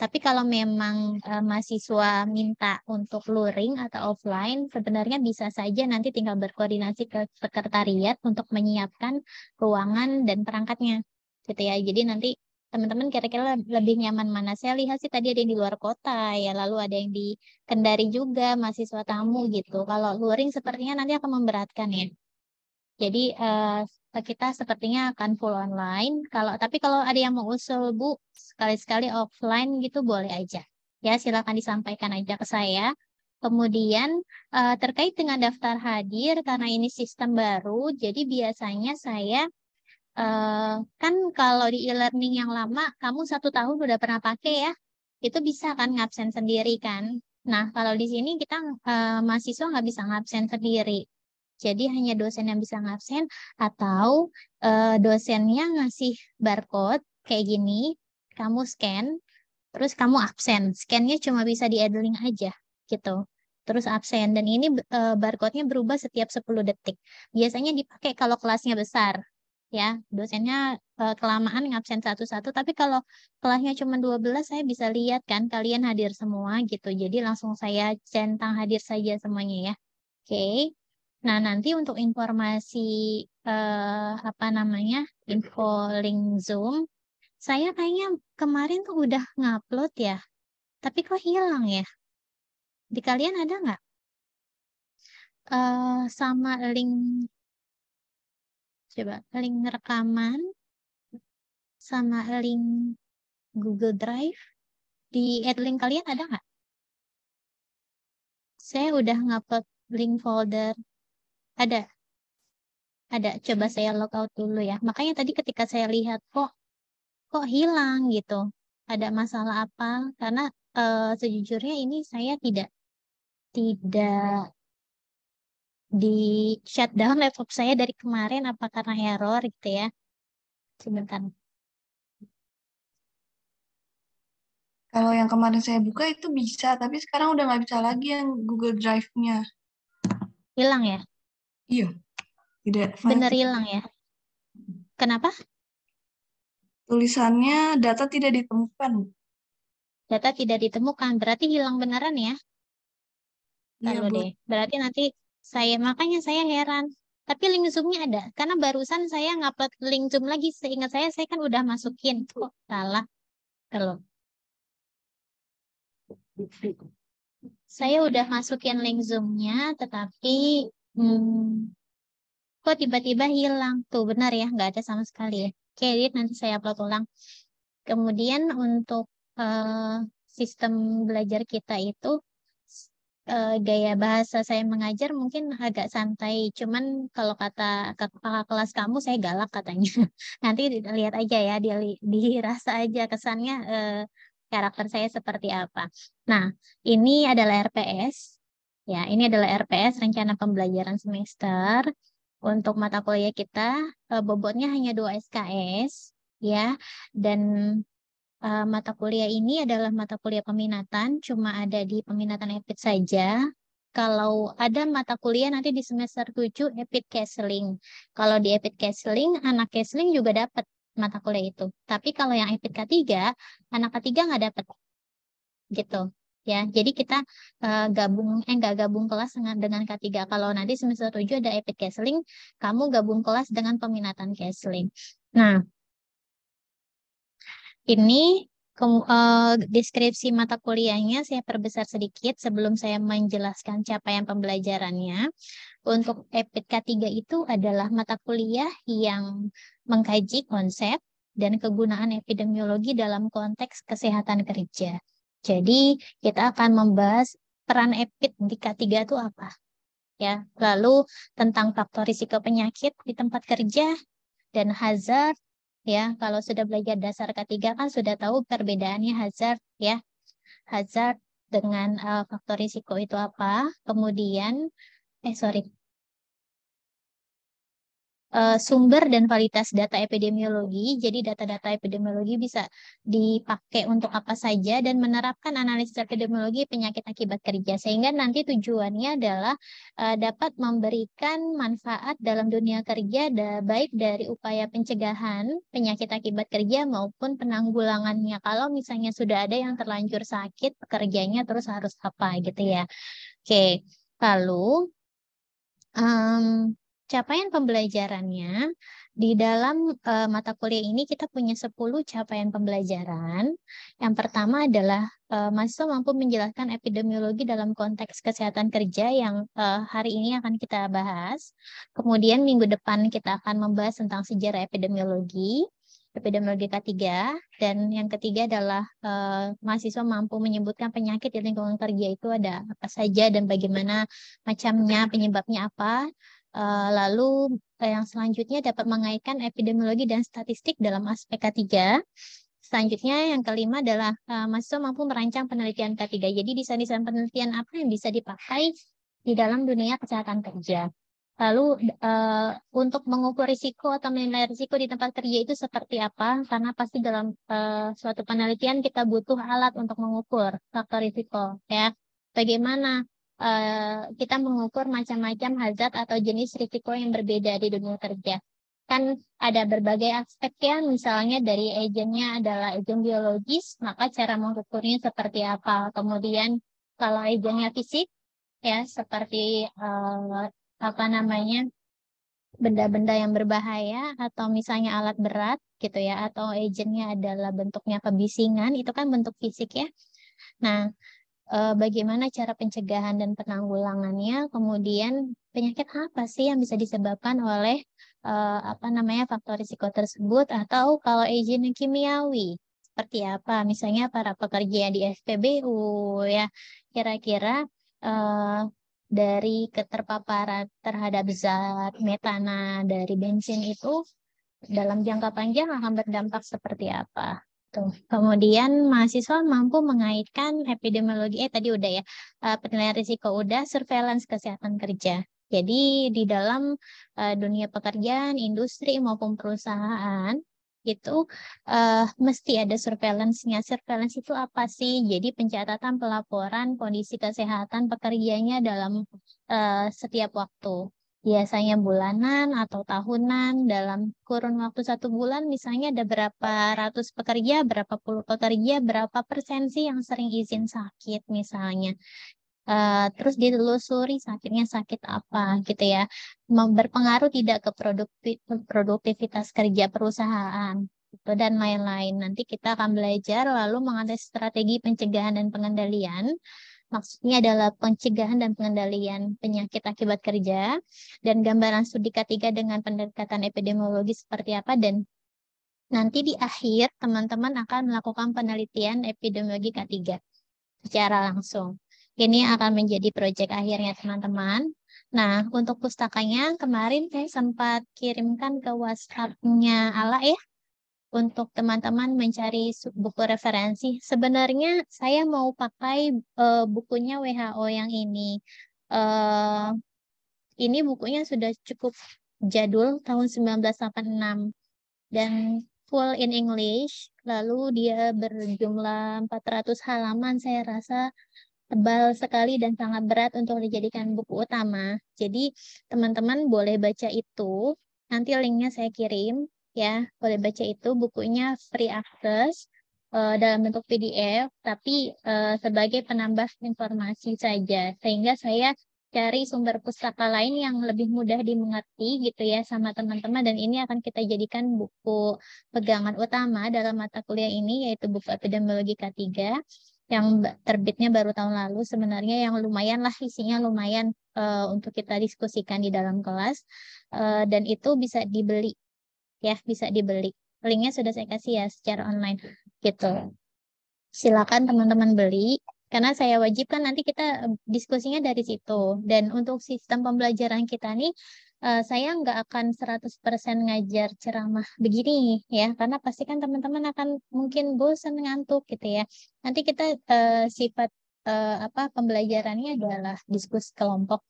Tapi kalau memang e, mahasiswa minta untuk luring atau offline, sebenarnya bisa saja nanti tinggal berkoordinasi ke sekretariat untuk menyiapkan ruangan dan perangkatnya, gitu ya. Jadi nanti teman-teman kira-kira lebih nyaman mana? Saya lihat sih tadi ada yang di luar kota, ya lalu ada yang di Kendari juga, mahasiswa tamu gitu. Kalau luring sepertinya nanti akan memberatkan ya. Jadi uh, kita sepertinya akan full online. Kalau tapi kalau ada yang mau usul Bu, sekali-sekali offline gitu boleh aja. Ya, silakan disampaikan aja ke saya. Kemudian uh, terkait dengan daftar hadir karena ini sistem baru, jadi biasanya saya uh, kan kalau di e-learning yang lama, kamu satu tahun udah pernah pakai ya, itu bisa kan ngabsen sendiri kan. Nah kalau di sini kita uh, mahasiswa nggak bisa ngabsen sendiri, jadi hanya dosen yang bisa ngabsen atau uh, eh, dosennya ngasih barcode kayak gini, kamu scan, terus kamu absen. Scannya cuma bisa di edling aja gitu. Terus absen dan ini uh, barcode-nya berubah setiap 10 detik. Biasanya dipakai kalau kelasnya besar ya. Dosennya uh, kelamaan ngabsen satu-satu, tapi kalau kelasnya cuma 12 saya bisa lihat kan kalian hadir semua gitu. Jadi langsung saya centang hadir saja semuanya ya. Oke. Okay. Nah, nanti untuk informasi eh, apa namanya? info link Zoom, saya kayaknya kemarin tuh udah ngupload ya. Tapi kok hilang ya? Di kalian ada nggak? Eh, sama link coba link rekaman sama link Google Drive di add link kalian ada nggak? Saya udah ngupload link folder ada. Ada. Coba hmm. saya logout dulu ya. Makanya tadi ketika saya lihat kok oh, kok hilang gitu. Ada masalah apa? Karena uh, sejujurnya ini saya tidak tidak di shutdown laptop saya dari kemarin apa karena error gitu ya. Sebentar. Kalau yang kemarin saya buka itu bisa, tapi sekarang udah nggak bisa lagi yang Google Drive-nya. Hilang ya? Iya. Tidak. Benar hilang ya. Kenapa? Tulisannya data tidak ditemukan. Data tidak ditemukan, berarti hilang beneran ya? kalau iya, Bu. deh. Berarti nanti saya makanya saya heran. Tapi link Zoom-nya ada karena barusan saya ngupload link Zoom lagi seingat saya saya kan udah masukin kok salah. kalau Saya udah masukin link Zoom-nya tetapi Hmm. Kok oh, tiba-tiba hilang? Tuh benar ya, nggak ada sama sekali ya. Oke, edit nanti saya upload ulang. Kemudian untuk uh, sistem belajar kita itu uh, gaya bahasa saya mengajar mungkin agak santai. Cuman kalau kata kakak kelas kamu saya galak katanya. Nanti lihat aja ya, di, dirasa aja kesannya uh, karakter saya seperti apa. Nah, ini adalah RPS Ya, ini adalah RPS rencana pembelajaran semester. Untuk mata kuliah kita eh, bobotnya hanya 2 SKS ya dan uh, mata kuliah ini adalah mata kuliah peminatan, cuma ada di peminatan EPIT saja. Kalau ada mata kuliah nanti di semester 7 EPIT KESLING Kalau di EPIT KESLING anak KESLING juga dapat mata kuliah itu. Tapi kalau yang EPIT K3, anak K3 nggak dapat. Gitu ya. Jadi kita uh, gabung eh enggak gabung kelas dengan dengan K3. Kalau nanti semester 7 ada epic counseling, kamu gabung kelas dengan peminatan counseling. Nah, ini uh, deskripsi mata kuliahnya saya perbesar sedikit sebelum saya menjelaskan capaian pembelajarannya. Untuk EPIT K3 itu adalah mata kuliah yang mengkaji konsep dan kegunaan epidemiologi dalam konteks kesehatan kerja. Jadi kita akan membahas peran epid di K3 itu apa. Ya, lalu tentang faktor risiko penyakit di tempat kerja dan hazard ya. Kalau sudah belajar dasar K3 kan sudah tahu perbedaannya hazard ya. Hazard dengan uh, faktor risiko itu apa? Kemudian eh sorry, uh, sumber dan validitas data epidemiologi. Jadi data-data epidemiologi bisa dipakai untuk apa saja dan menerapkan analisis epidemiologi penyakit akibat kerja sehingga nanti tujuannya adalah uh, dapat memberikan manfaat dalam dunia kerja da, baik dari upaya pencegahan penyakit akibat kerja maupun penanggulangannya. Kalau misalnya sudah ada yang terlanjur sakit, pekerjanya terus harus apa gitu ya. Oke. Lalu um, Capaian pembelajarannya, di dalam uh, mata kuliah ini kita punya 10 capaian pembelajaran. Yang pertama adalah uh, mahasiswa mampu menjelaskan epidemiologi dalam konteks kesehatan kerja yang uh, hari ini akan kita bahas. Kemudian minggu depan kita akan membahas tentang sejarah epidemiologi epidemiologi K3 dan yang ketiga adalah eh, mahasiswa mampu menyebutkan penyakit di lingkungan kerja itu ada apa saja dan bagaimana macamnya penyebabnya apa Eh, lalu eh, yang selanjutnya dapat mengaitkan epidemiologi dan statistik dalam aspek K3. Selanjutnya yang kelima adalah uh, mahasiswa mampu merancang penelitian K3. Jadi desain-desain penelitian apa yang bisa dipakai di dalam dunia kesehatan kerja. Lalu untuk mengukur risiko atau menilai risiko di tempat kerja itu seperti apa? Karena pasti dalam suatu penelitian kita butuh alat untuk mengukur faktor risiko ya. Bagaimana Eh, kita mengukur macam-macam hazard atau jenis risiko yang berbeda di dunia kerja. Kan ada berbagai aspek ya, misalnya dari agennya adalah agen biologis, maka cara mengukurnya seperti apa. Kemudian kalau agennya fisik, ya seperti uh, apa namanya benda-benda yang berbahaya atau misalnya alat berat gitu ya atau agennya adalah bentuknya kebisingan itu kan bentuk fisik ya nah Eh, bagaimana cara pencegahan dan penanggulangannya, kemudian penyakit apa sih yang bisa disebabkan oleh uh, apa namanya faktor risiko tersebut atau kalau agen kimiawi seperti apa, misalnya para pekerja di SPBU ya, kira-kira eh, dari keterpaparan terhadap zat metana dari bensin itu dalam jangka panjang akan berdampak seperti apa? Tuh. Kemudian mahasiswa mampu mengaitkan epidemiologi, eh tadi udah ya, eh, penilaian risiko udah, surveillance kesehatan kerja. Jadi di dalam uh, dunia pekerjaan, industri maupun perusahaan, itu uh, mesti ada surveillance-nya. Surveillance itu apa sih? Jadi pencatatan pelaporan kondisi kesehatan pekerjanya dalam uh, setiap waktu biasanya bulanan atau tahunan dalam kurun waktu satu bulan misalnya ada berapa ratus pekerja, berapa puluh pekerja, berapa persen sih yang sering izin sakit misalnya. Uh, terus ditelusuri sakitnya sakit apa gitu ya berpengaruh tidak ke produktivitas kerja perusahaan gitu, dan lain-lain nanti kita akan belajar lalu mengatasi strategi pencegahan dan pengendalian maksudnya adalah pencegahan dan pengendalian penyakit akibat kerja, dan gambaran studi k dengan pendekatan epidemiologi seperti apa, dan nanti di akhir teman-teman akan melakukan penelitian epidemiologi K3 secara langsung. Ini akan menjadi proyek akhirnya teman-teman. Nah, untuk pustakanya kemarin saya sempat kirimkan ke WhatsApp-nya Ala ya untuk teman-teman mencari buku referensi. Sebenarnya saya mau pakai uh, bukunya WHO yang ini. Uh, ini bukunya sudah cukup jadul tahun 1986 dan full in English. Lalu dia berjumlah 400 halaman. Saya rasa tebal sekali dan sangat berat untuk dijadikan buku utama. Jadi teman-teman boleh baca itu. Nanti linknya saya kirim ya boleh baca itu bukunya free access uh, dalam bentuk PDF tapi uh, sebagai penambah informasi saja sehingga saya cari sumber pustaka lain yang lebih mudah dimengerti gitu ya sama teman-teman dan ini akan kita jadikan buku pegangan utama dalam mata kuliah ini yaitu buku epidemiologi K3 yang terbitnya baru tahun lalu sebenarnya yang lumayan lah isinya lumayan uh, untuk kita diskusikan di dalam kelas uh, dan itu bisa dibeli ya bisa dibeli. Linknya sudah saya kasih ya secara online gitu. Hmm. Silakan teman-teman beli karena saya wajibkan nanti kita eh, diskusinya dari situ. Dan untuk sistem pembelajaran kita nih, uh, saya nggak akan 100% ngajar ceramah begini ya, karena pasti kan teman-teman akan mungkin bosan ngantuk gitu ya. Nanti kita uh, sifat uh, apa pembelajarannya adalah diskusi kelompok.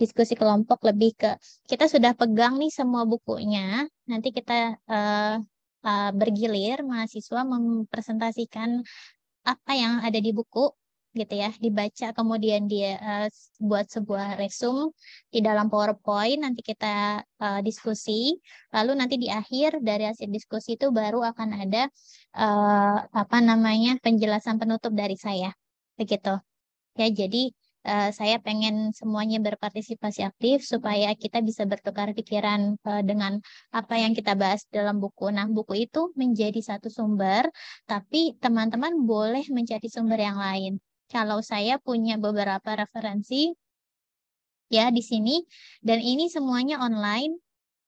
Diskusi kelompok lebih ke kita sudah pegang nih semua bukunya, nanti kita uh, uh, bergilir mahasiswa mempresentasikan apa yang ada di buku gitu ya dibaca kemudian dia uh, buat sebuah resum di dalam PowerPoint nanti kita uh, diskusi lalu nanti di akhir dari hasil diskusi itu baru akan ada uh, apa namanya penjelasan penutup dari saya begitu ya jadi Eh, saya pengen semuanya berpartisipasi aktif supaya kita bisa bertukar pikiran uh, dengan apa yang kita bahas dalam buku. Nah, buku itu menjadi satu sumber, tapi teman-teman boleh mencari sumber yang lain. Kalau saya punya beberapa referensi ya di sini dan ini semuanya online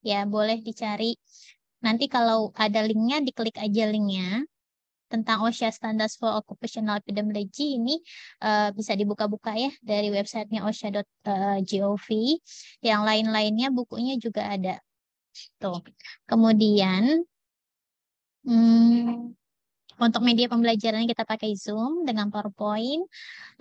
ya boleh dicari nanti kalau ada linknya diklik aja linknya tentang OSHA Standards for Occupational Epidemiology ini uh, bisa dibuka-buka ya dari websitenya osha.gov. Eh, Yang lain-lainnya bukunya juga ada. Tuh. Kemudian hmm, untuk media pembelajaran kita pakai Zoom dengan PowerPoint.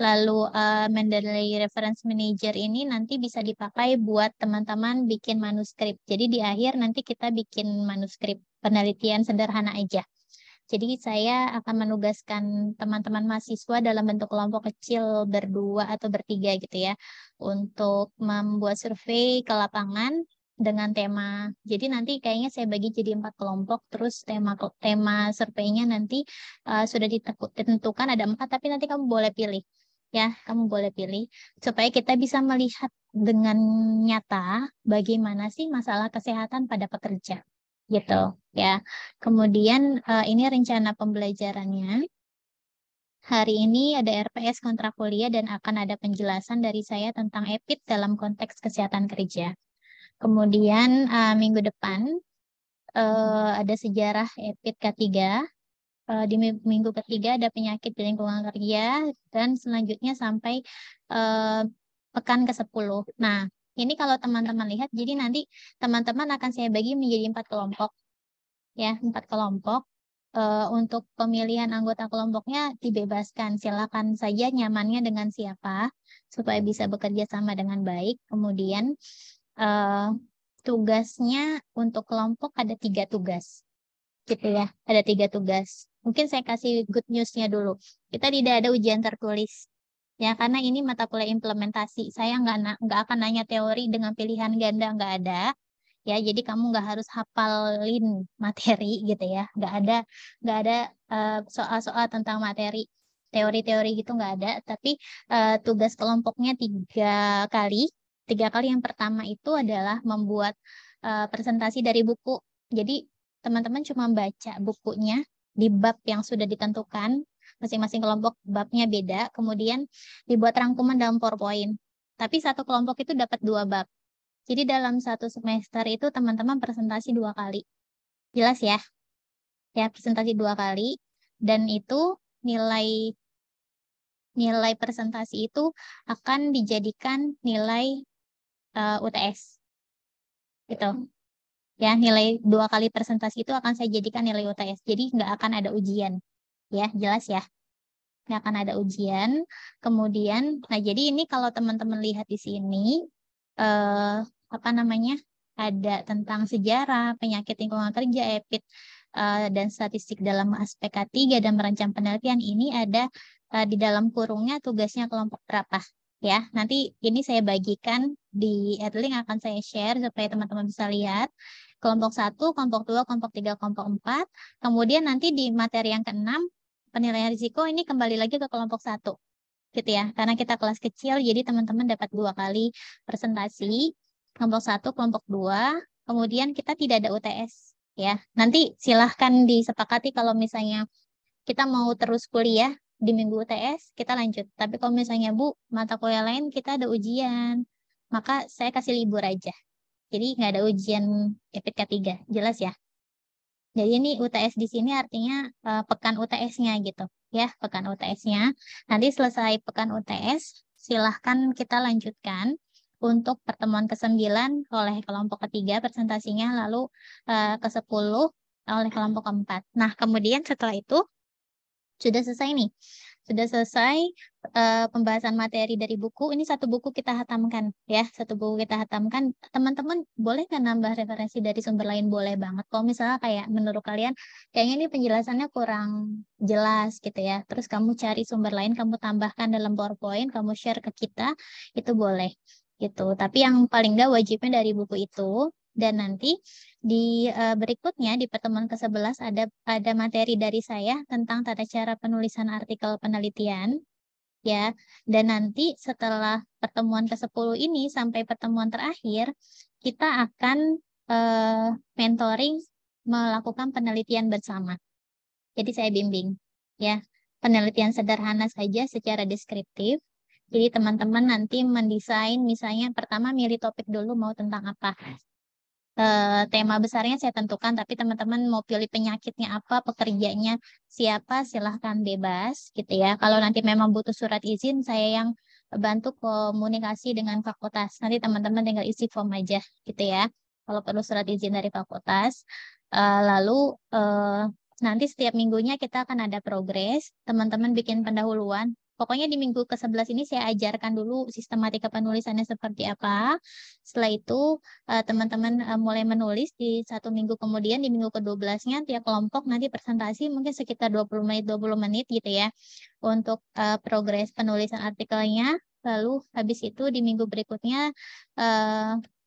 Lalu uh, Mendeley Reference Manager ini nanti bisa dipakai buat teman-teman bikin manuskrip. Jadi di akhir nanti kita bikin manuskrip penelitian sederhana aja. Jadi saya akan menugaskan teman-teman mahasiswa dalam bentuk kelompok kecil berdua atau bertiga gitu ya untuk membuat survei ke lapangan dengan tema. Jadi nanti kayaknya saya bagi jadi empat kelompok, terus tema tema surveinya nanti uh, sudah ditentukan ada empat, tapi nanti kamu boleh pilih ya, kamu boleh pilih supaya kita bisa melihat dengan nyata bagaimana sih masalah kesehatan pada pekerja gitu hmm. ya. Kemudian uh, ini rencana pembelajarannya. Hari ini ada RPS kontrak kuliah dan akan ada penjelasan dari saya tentang EPID dalam konteks kesehatan kerja. Kemudian uh, minggu depan uh, ada sejarah EPID K3. Uh, di minggu ketiga ada penyakit di lingkungan kerja dan selanjutnya sampai uh, pekan ke-10. Nah, ini kalau teman-teman lihat, jadi nanti teman-teman akan saya bagi menjadi empat kelompok. Ya, empat kelompok. E, untuk pemilihan anggota kelompoknya dibebaskan. Silakan saja nyamannya dengan siapa, supaya bisa bekerja sama dengan baik. Kemudian e, tugasnya untuk kelompok ada tiga tugas. Gitu ya, ada tiga tugas. Mungkin saya kasih good news-nya dulu. Kita tidak ada ujian tertulis ya karena ini mata kuliah implementasi saya nggak nggak akan nanya teori dengan pilihan ganda nggak ada ya jadi kamu nggak harus hafalin materi gitu ya nggak ada nggak ada eh, soal-soal uh, tentang materi teori-teori gitu nggak ada tapi uh, tugas kelompoknya tiga kali tiga kali yang pertama itu adalah membuat uh, presentasi dari buku jadi teman-teman cuma baca bukunya di bab yang sudah ditentukan masing-masing kelompok babnya beda, kemudian dibuat rangkuman dalam PowerPoint. Tapi satu kelompok itu dapat dua bab. Jadi dalam satu semester itu teman-teman presentasi dua kali. Jelas ya? Ya, presentasi dua kali. Dan itu nilai nilai presentasi itu akan dijadikan nilai uh, eh, UTS. Gitu. Ya, nilai dua kali presentasi itu akan saya jadikan nilai UTS. Jadi nggak akan ada ujian ya jelas ya ini akan ada ujian kemudian nah jadi ini kalau teman-teman lihat di sini eh, apa namanya ada tentang sejarah penyakit lingkungan kerja epid eh, dan statistik dalam aspek K3 dan merancang penelitian ini ada eh, di dalam kurungnya tugasnya kelompok berapa ya nanti ini saya bagikan di link akan saya share supaya teman-teman bisa lihat kelompok 1, kelompok 2, kelompok 3, kelompok 4. Kemudian nanti di materi yang keenam penilaian risiko ini kembali lagi ke kelompok 1. Gitu ya. Karena kita kelas kecil jadi teman-teman dapat dua kali presentasi kelompok 1, kelompok 2. Kemudian kita tidak ada UTS ya. Nanti silahkan disepakati kalau misalnya kita mau terus kuliah di minggu UTS kita lanjut. Tapi kalau misalnya Bu, mata kuliah lain kita ada ujian, maka saya kasih libur aja jadi nggak ada ujian EPK 3, jelas ya? Jadi ini UTS di sini artinya uh, pekan UTS-nya gitu, ya pekan UTS-nya. Nanti selesai pekan UTS, silahkan kita lanjutkan untuk pertemuan ke-9 oleh kelompok ketiga presentasinya, lalu uh, eh, ke-10 oleh kelompok keempat. Nah, kemudian setelah itu sudah selesai nih sudah selesai uh, pembahasan materi dari buku. Ini satu buku kita hatamkan ya, satu buku kita hatamkan. Teman-teman boleh nggak nambah referensi dari sumber lain? Boleh banget. Kalau misalnya kayak menurut kalian kayaknya ini penjelasannya kurang jelas gitu ya. Terus kamu cari sumber lain, kamu tambahkan dalam PowerPoint, kamu share ke kita, itu boleh gitu. Tapi yang paling nggak wajibnya dari buku itu dan nanti di uh, berikutnya di pertemuan ke-11 ada ada materi dari saya tentang tata cara penulisan artikel penelitian ya. Dan nanti setelah pertemuan ke-10 ini sampai pertemuan terakhir kita akan uh, mentoring melakukan penelitian bersama. Jadi saya bimbing ya. Penelitian sederhana saja secara deskriptif jadi teman-teman nanti mendesain misalnya pertama milih topik dulu mau tentang apa. Eh, tema besarnya saya tentukan, tapi teman-teman mau pilih penyakitnya apa, pekerjanya siapa, silahkan bebas gitu ya. Kalau nanti memang butuh surat izin, saya yang bantu komunikasi dengan fakultas. Nanti teman-teman tinggal isi form aja gitu ya. Kalau perlu surat izin dari fakultas. Eh, lalu eh, nanti setiap minggunya kita akan ada progres. Teman-teman bikin pendahuluan Pokoknya di minggu ke-11 ini saya ajarkan dulu sistematika penulisannya seperti apa. Setelah itu eh, teman-teman eh, mulai menulis di satu minggu kemudian di minggu ke-12-nya tiap kelompok nanti presentasi mungkin sekitar 20 menit 20 menit gitu ya untuk eh, progres penulisan artikelnya. Lalu habis itu di minggu berikutnya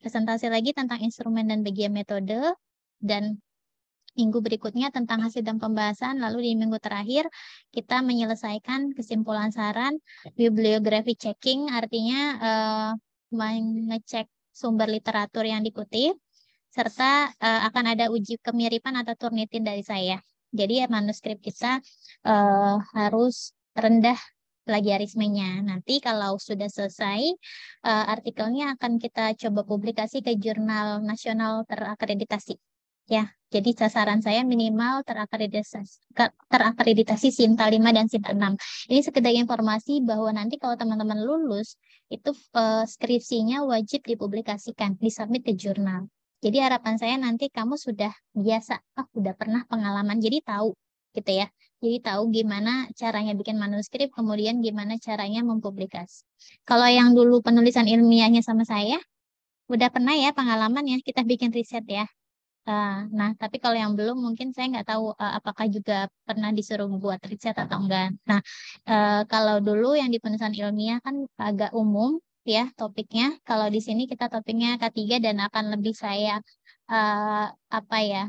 presentasi lagi tentang instrumen dan bagian metode dan minggu berikutnya tentang hasil dan pembahasan, lalu di minggu terakhir kita menyelesaikan kesimpulan saran bibliografi checking, artinya uh, eh, mengecek sumber literatur yang dikutip, serta uh, akan ada uji kemiripan atau turnitin dari saya. Jadi ya, manuskrip kita uh, harus rendah plagiarismenya. Nanti kalau sudah selesai, uh, artikelnya akan kita coba publikasi ke jurnal nasional terakreditasi. Ya, jadi sasaran saya minimal terakreditasi, terakreditasi SINTA 5 dan SINTA 6. Ini sekedar informasi bahwa nanti kalau teman-teman lulus, itu eh, skripsinya wajib dipublikasikan, disubmit ke jurnal. Jadi harapan saya nanti kamu sudah biasa, ah udah pernah pengalaman, jadi tahu gitu ya. Jadi tahu gimana caranya bikin manuskrip, kemudian gimana caranya mempublikasi. Kalau yang dulu penulisan ilmiahnya sama saya, udah pernah ya pengalaman ya kita bikin riset ya Uh, nah, tapi kalau yang belum mungkin saya nggak tahu uh, apakah juga pernah disuruh buat riset atau enggak. Nah, uh, kalau dulu yang di penulisan ilmiah kan agak umum ya topiknya. Kalau di sini kita topiknya K3 dan akan lebih saya uh, apa ya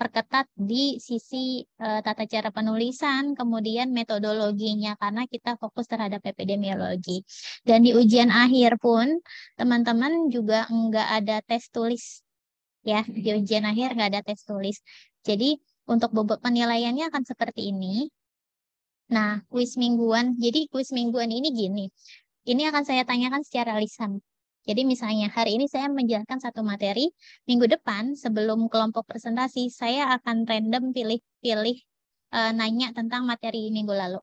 perketat di sisi uh, tata cara penulisan, kemudian metodologinya karena kita fokus terhadap epidemiologi. Dan di ujian akhir pun teman-teman juga nggak ada tes tulis ya di ujian akhir nggak ada tes tulis. Jadi untuk bobot penilaiannya akan seperti ini. Nah, kuis mingguan. Jadi kuis mingguan ini gini. Ini akan saya tanyakan secara lisan. Jadi misalnya hari ini saya menjelaskan satu materi, minggu depan sebelum kelompok presentasi saya akan random pilih-pilih e, nanya tentang materi minggu lalu.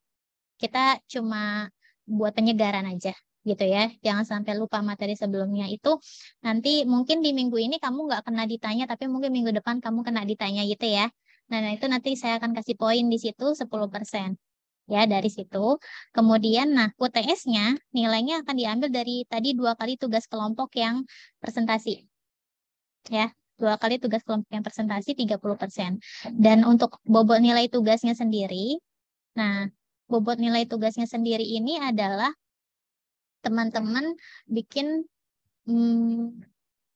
Kita cuma buat penyegaran aja gitu ya. Jangan sampai lupa materi sebelumnya itu. Nanti mungkin di minggu ini kamu nggak kena ditanya, tapi mungkin minggu depan kamu kena ditanya gitu ya. Nah, nah itu nanti saya akan kasih poin di situ 10%. Ya, dari situ. Kemudian, nah, UTS-nya nilainya akan diambil dari tadi dua kali tugas kelompok yang presentasi. Ya, dua kali tugas kelompok yang presentasi 30%. Dan untuk bobot nilai tugasnya sendiri, nah, bobot nilai tugasnya sendiri ini adalah teman-teman bikin hmm,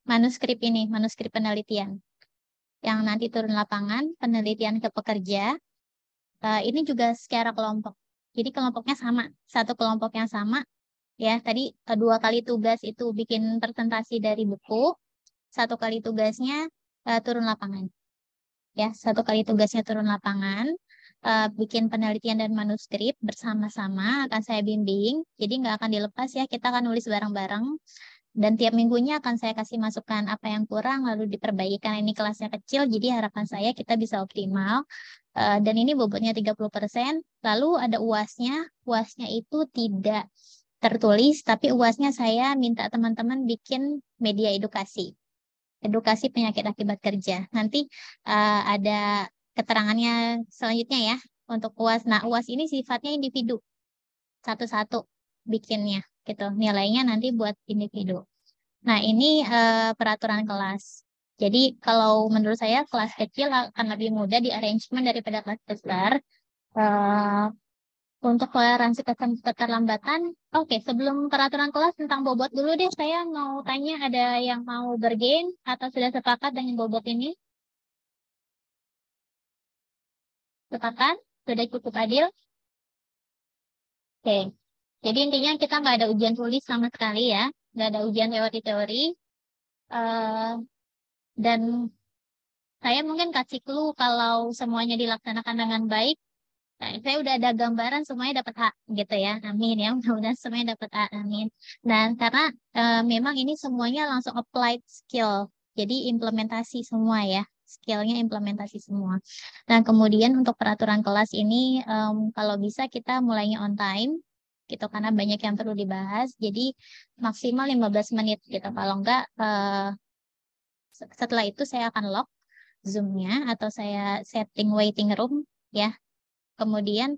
manuskrip ini, manuskrip penelitian yang nanti turun lapangan, penelitian ke pekerja. Uh, ini juga secara kelompok. Jadi kelompoknya sama, satu kelompok yang sama. Ya, tadi eh, dua kali tugas itu bikin presentasi dari buku, satu kali tugasnya uh, turun lapangan. Ya, satu kali tugasnya turun lapangan uh, bikin penelitian dan manuskrip bersama-sama akan saya bimbing. Jadi nggak akan dilepas ya, kita akan nulis bareng-bareng. Dan tiap minggunya akan saya kasih masukan apa yang kurang, lalu diperbaiki. ini kelasnya kecil, jadi harapan saya kita bisa optimal. Uh, dan ini bobotnya 30%. Lalu ada uasnya. Uasnya itu tidak tertulis, tapi uasnya saya minta teman-teman bikin media edukasi edukasi penyakit akibat kerja. Nanti uh, ada keterangannya selanjutnya ya untuk UAS. Nah, UAS ini sifatnya individu. Satu-satu bikinnya gitu. Nilainya nanti buat individu. Nah, ini uh, peraturan kelas. Jadi kalau menurut saya kelas kecil akan lebih mudah di arrangement daripada kelas besar. Uh, untuk toleransi keterlambatan, oke okay, sebelum peraturan kelas tentang bobot dulu deh, saya mau tanya ada yang mau bergen atau sudah sepakat dengan bobot ini? tetapkan Sudah cukup adil? Oke. Jadi intinya kita nggak ada ujian tulis sama sekali ya. Nggak ada ujian teori-teori. Uh, eh, dan saya mungkin kasih clue kalau semuanya dilaksanakan dengan baik. Nah, saya udah ada gambaran semuanya dapat A gitu ya. Amin ya. Mudah-mudahan semuanya dapat A, Amin. Dan nah, karena uh, memang ini semuanya langsung applied skill. Jadi implementasi semua ya skillnya implementasi semua. Nah kemudian untuk peraturan kelas ini um, kalau bisa kita mulainya on time gitu karena banyak yang perlu dibahas jadi maksimal 15 menit gitu kalau enggak uh, setelah itu saya akan lock zoomnya atau saya setting waiting room ya kemudian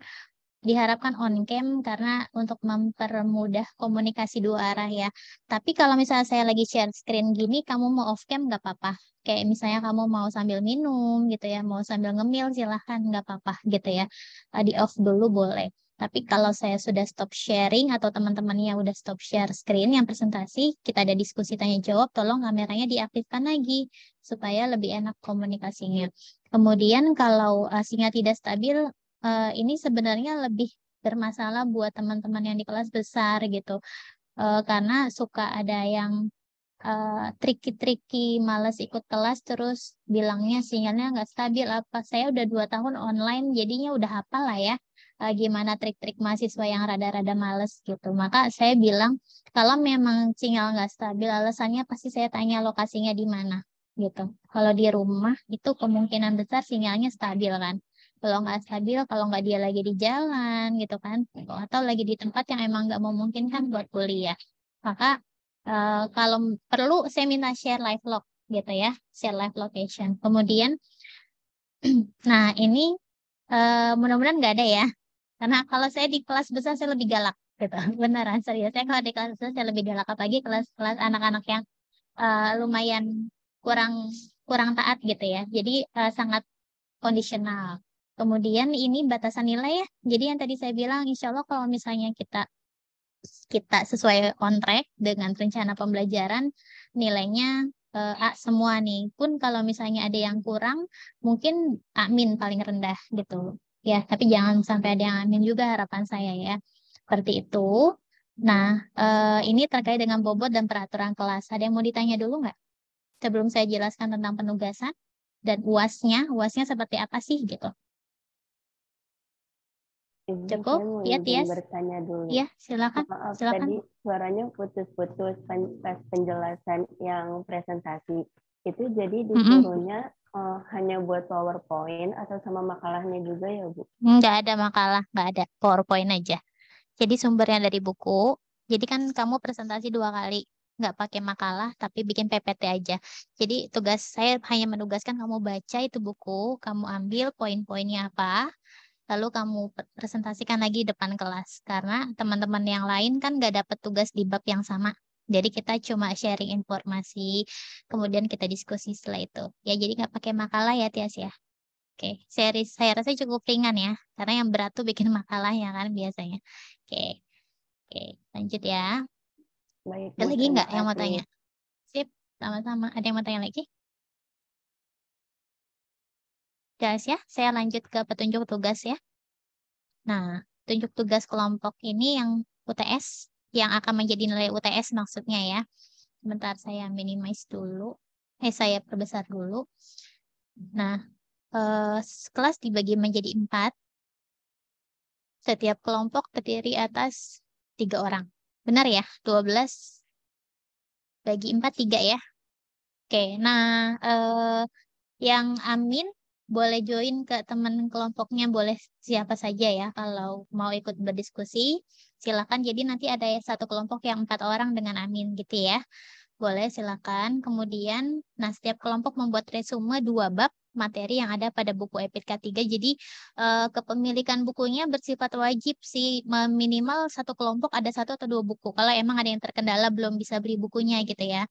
diharapkan on cam karena untuk mempermudah komunikasi dua arah ya. Tapi kalau misalnya saya lagi share screen gini, kamu mau off cam nggak apa-apa kayak misalnya kamu mau sambil minum gitu ya, mau sambil ngemil silahkan nggak apa-apa gitu ya. Di off dulu boleh. Tapi kalau saya sudah stop sharing atau teman-temannya udah stop share screen yang presentasi, kita ada diskusi tanya jawab, tolong kameranya diaktifkan lagi supaya lebih enak komunikasinya. Kemudian kalau uh, sinyal tidak stabil, uh, ini sebenarnya lebih bermasalah buat teman-teman yang di kelas besar gitu. Uh, karena suka ada yang triki triki uh, males ikut kelas terus bilangnya sinyalnya nggak stabil apa saya udah dua tahun online jadinya udah hafal lah ya uh, gimana trik-trik mahasiswa yang rada-rada males gitu maka saya bilang kalau memang sinyal nggak stabil alasannya pasti saya tanya lokasinya di mana gitu kalau di rumah itu kemungkinan besar sinyalnya stabil kan kalau nggak stabil kalau nggak dia lagi di jalan gitu kan atau lagi di tempat yang emang nggak memungkinkan buat kuliah maka Eh, kalau perlu saya minta share live log gitu ya, share live location. Kemudian, nah ini uh, mudah-mudahan nggak ada ya, karena kalau saya di kelas besar saya lebih galak gitu, beneran serius. Saya kalau di kelas besar saya lebih galak apalagi kelas-kelas anak-anak yang uh, lumayan kurang kurang taat gitu ya. Jadi uh, sangat kondisional. Kemudian ini batasan nilai ya. Jadi yang tadi saya bilang, insya Allah kalau misalnya kita kita sesuai kontrak dengan rencana pembelajaran nilainya uh, A semua nih. Pun kalau misalnya ada yang kurang, mungkin A paling rendah gitu. Ya, tapi jangan sampai ada yang amin juga harapan saya ya. Seperti itu. Nah, eh, ini terkait dengan bobot dan peraturan kelas. Ada yang mau ditanya dulu nggak? Sebelum saya jelaskan tentang penugasan dan uasnya, uasnya seperti apa sih gitu. Cukup, ya Tias. bertanya dulu. Ya, silakan. Maaf, oh, oh, silakan. tadi suaranya putus-putus pas penjelasan yang presentasi. Itu jadi disuruhnya mm -hmm. uh, hanya buat PowerPoint atau sama makalahnya juga ya, Bu? Nggak ada makalah, nggak ada. PowerPoint aja. Jadi sumbernya dari buku. Jadi kan kamu presentasi dua kali nggak pakai makalah tapi bikin PPT aja. Jadi tugas saya hanya menugaskan kamu baca itu buku, kamu ambil poin-poinnya apa, lalu kamu presentasikan lagi depan kelas karena teman-teman yang lain kan nggak dapat tugas di bab yang sama jadi kita cuma sharing informasi kemudian kita diskusi setelah itu ya jadi nggak pakai makalah ya Tias ya oke seri saya rasa cukup ringan ya karena yang berat tuh bikin makalah ya kan biasanya oke oke lanjut ya Baik, ada lagi nggak yang mau tanya sip sama-sama ada yang mau tanya lagi Jelas ya? Saya lanjut ke petunjuk tugas ya. Nah, petunjuk tugas kelompok ini yang UTS, yang akan menjadi nilai UTS maksudnya ya. Sebentar saya minimize dulu. Eh, saya perbesar dulu. Nah, eh, kelas dibagi menjadi empat. Setiap kelompok terdiri atas tiga orang. Benar ya? 12 bagi empat tiga ya. Oke, nah eh, yang amin boleh join ke teman kelompoknya, boleh siapa saja ya kalau mau ikut berdiskusi. Silakan. Jadi nanti ada satu kelompok yang empat orang dengan Amin gitu ya. Boleh silakan. Kemudian, nah setiap kelompok membuat resume dua bab materi yang ada pada buku EPIT K3. Jadi eh, kepemilikan bukunya bersifat wajib sih minimal satu kelompok ada satu atau dua buku. Kalau emang ada yang terkendala belum bisa beli bukunya gitu ya.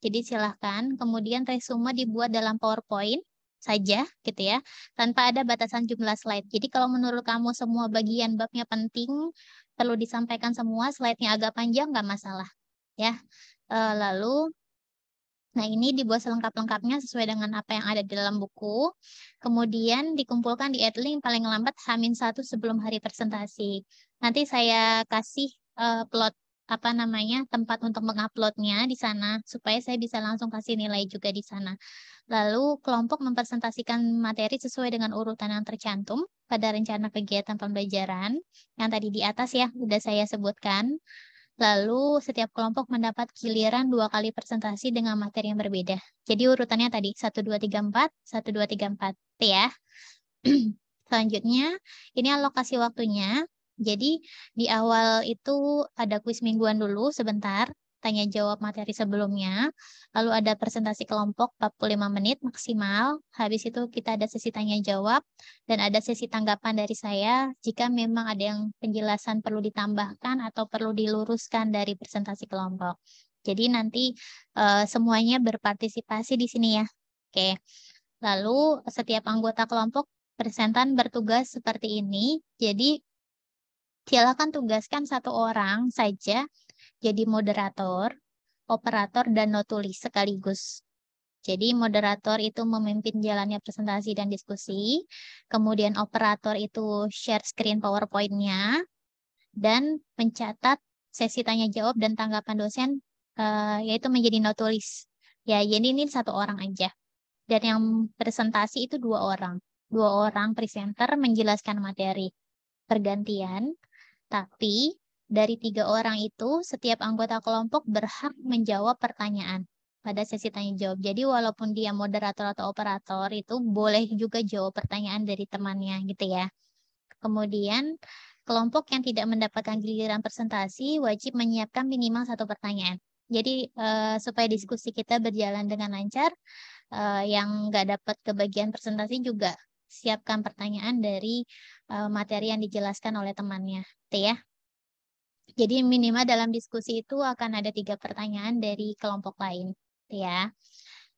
Jadi silahkan. Kemudian resume dibuat dalam PowerPoint saja gitu ya, tanpa ada batasan jumlah slide. Jadi kalau menurut kamu semua bagian babnya penting, perlu disampaikan semua, slide-nya agak panjang nggak masalah. ya. E, lalu, nah ini dibuat selengkap-lengkapnya sesuai dengan apa yang ada di dalam buku. Kemudian dikumpulkan di link paling lambat Hamin satu sebelum hari presentasi. Nanti saya kasih e, plot apa namanya tempat untuk menguploadnya di sana supaya saya bisa langsung kasih nilai juga di sana. Lalu kelompok mempresentasikan materi sesuai dengan urutan yang tercantum pada rencana kegiatan pembelajaran yang tadi di atas ya sudah saya sebutkan. Lalu setiap kelompok mendapat giliran dua kali presentasi dengan materi yang berbeda. Jadi urutannya tadi 1 2 3 4 1 2 3 4 ya. Selanjutnya ini alokasi waktunya jadi di awal itu ada kuis mingguan dulu sebentar, tanya jawab materi sebelumnya, lalu ada presentasi kelompok 45 menit maksimal, habis itu kita ada sesi tanya jawab, dan ada sesi tanggapan dari saya jika memang ada yang penjelasan perlu ditambahkan atau perlu diluruskan dari presentasi kelompok. Jadi nanti uh, semuanya berpartisipasi di sini ya. Oke. Lalu setiap anggota kelompok presentan bertugas seperti ini. Jadi Silakan tugaskan satu orang saja jadi moderator, operator, dan notulis sekaligus. Jadi moderator itu memimpin jalannya presentasi dan diskusi, kemudian operator itu share screen PowerPoint-nya, dan mencatat sesi tanya-jawab dan tanggapan dosen, eh, yaitu menjadi notulis. Ya, jadi ini satu orang aja. Dan yang presentasi itu dua orang. Dua orang presenter menjelaskan materi. Pergantian, tapi dari tiga orang itu, setiap anggota kelompok berhak menjawab pertanyaan pada sesi tanya jawab. Jadi walaupun dia moderator atau operator itu boleh juga jawab pertanyaan dari temannya gitu ya. Kemudian kelompok yang tidak mendapatkan giliran presentasi wajib menyiapkan minimal satu pertanyaan. Jadi uh, supaya diskusi kita berjalan dengan lancar, uh, yang nggak dapat kebagian presentasi juga siapkan pertanyaan dari uh, materi yang dijelaskan oleh temannya, gitu ya. Jadi minimal dalam diskusi itu akan ada tiga pertanyaan dari kelompok lain, gitu ya.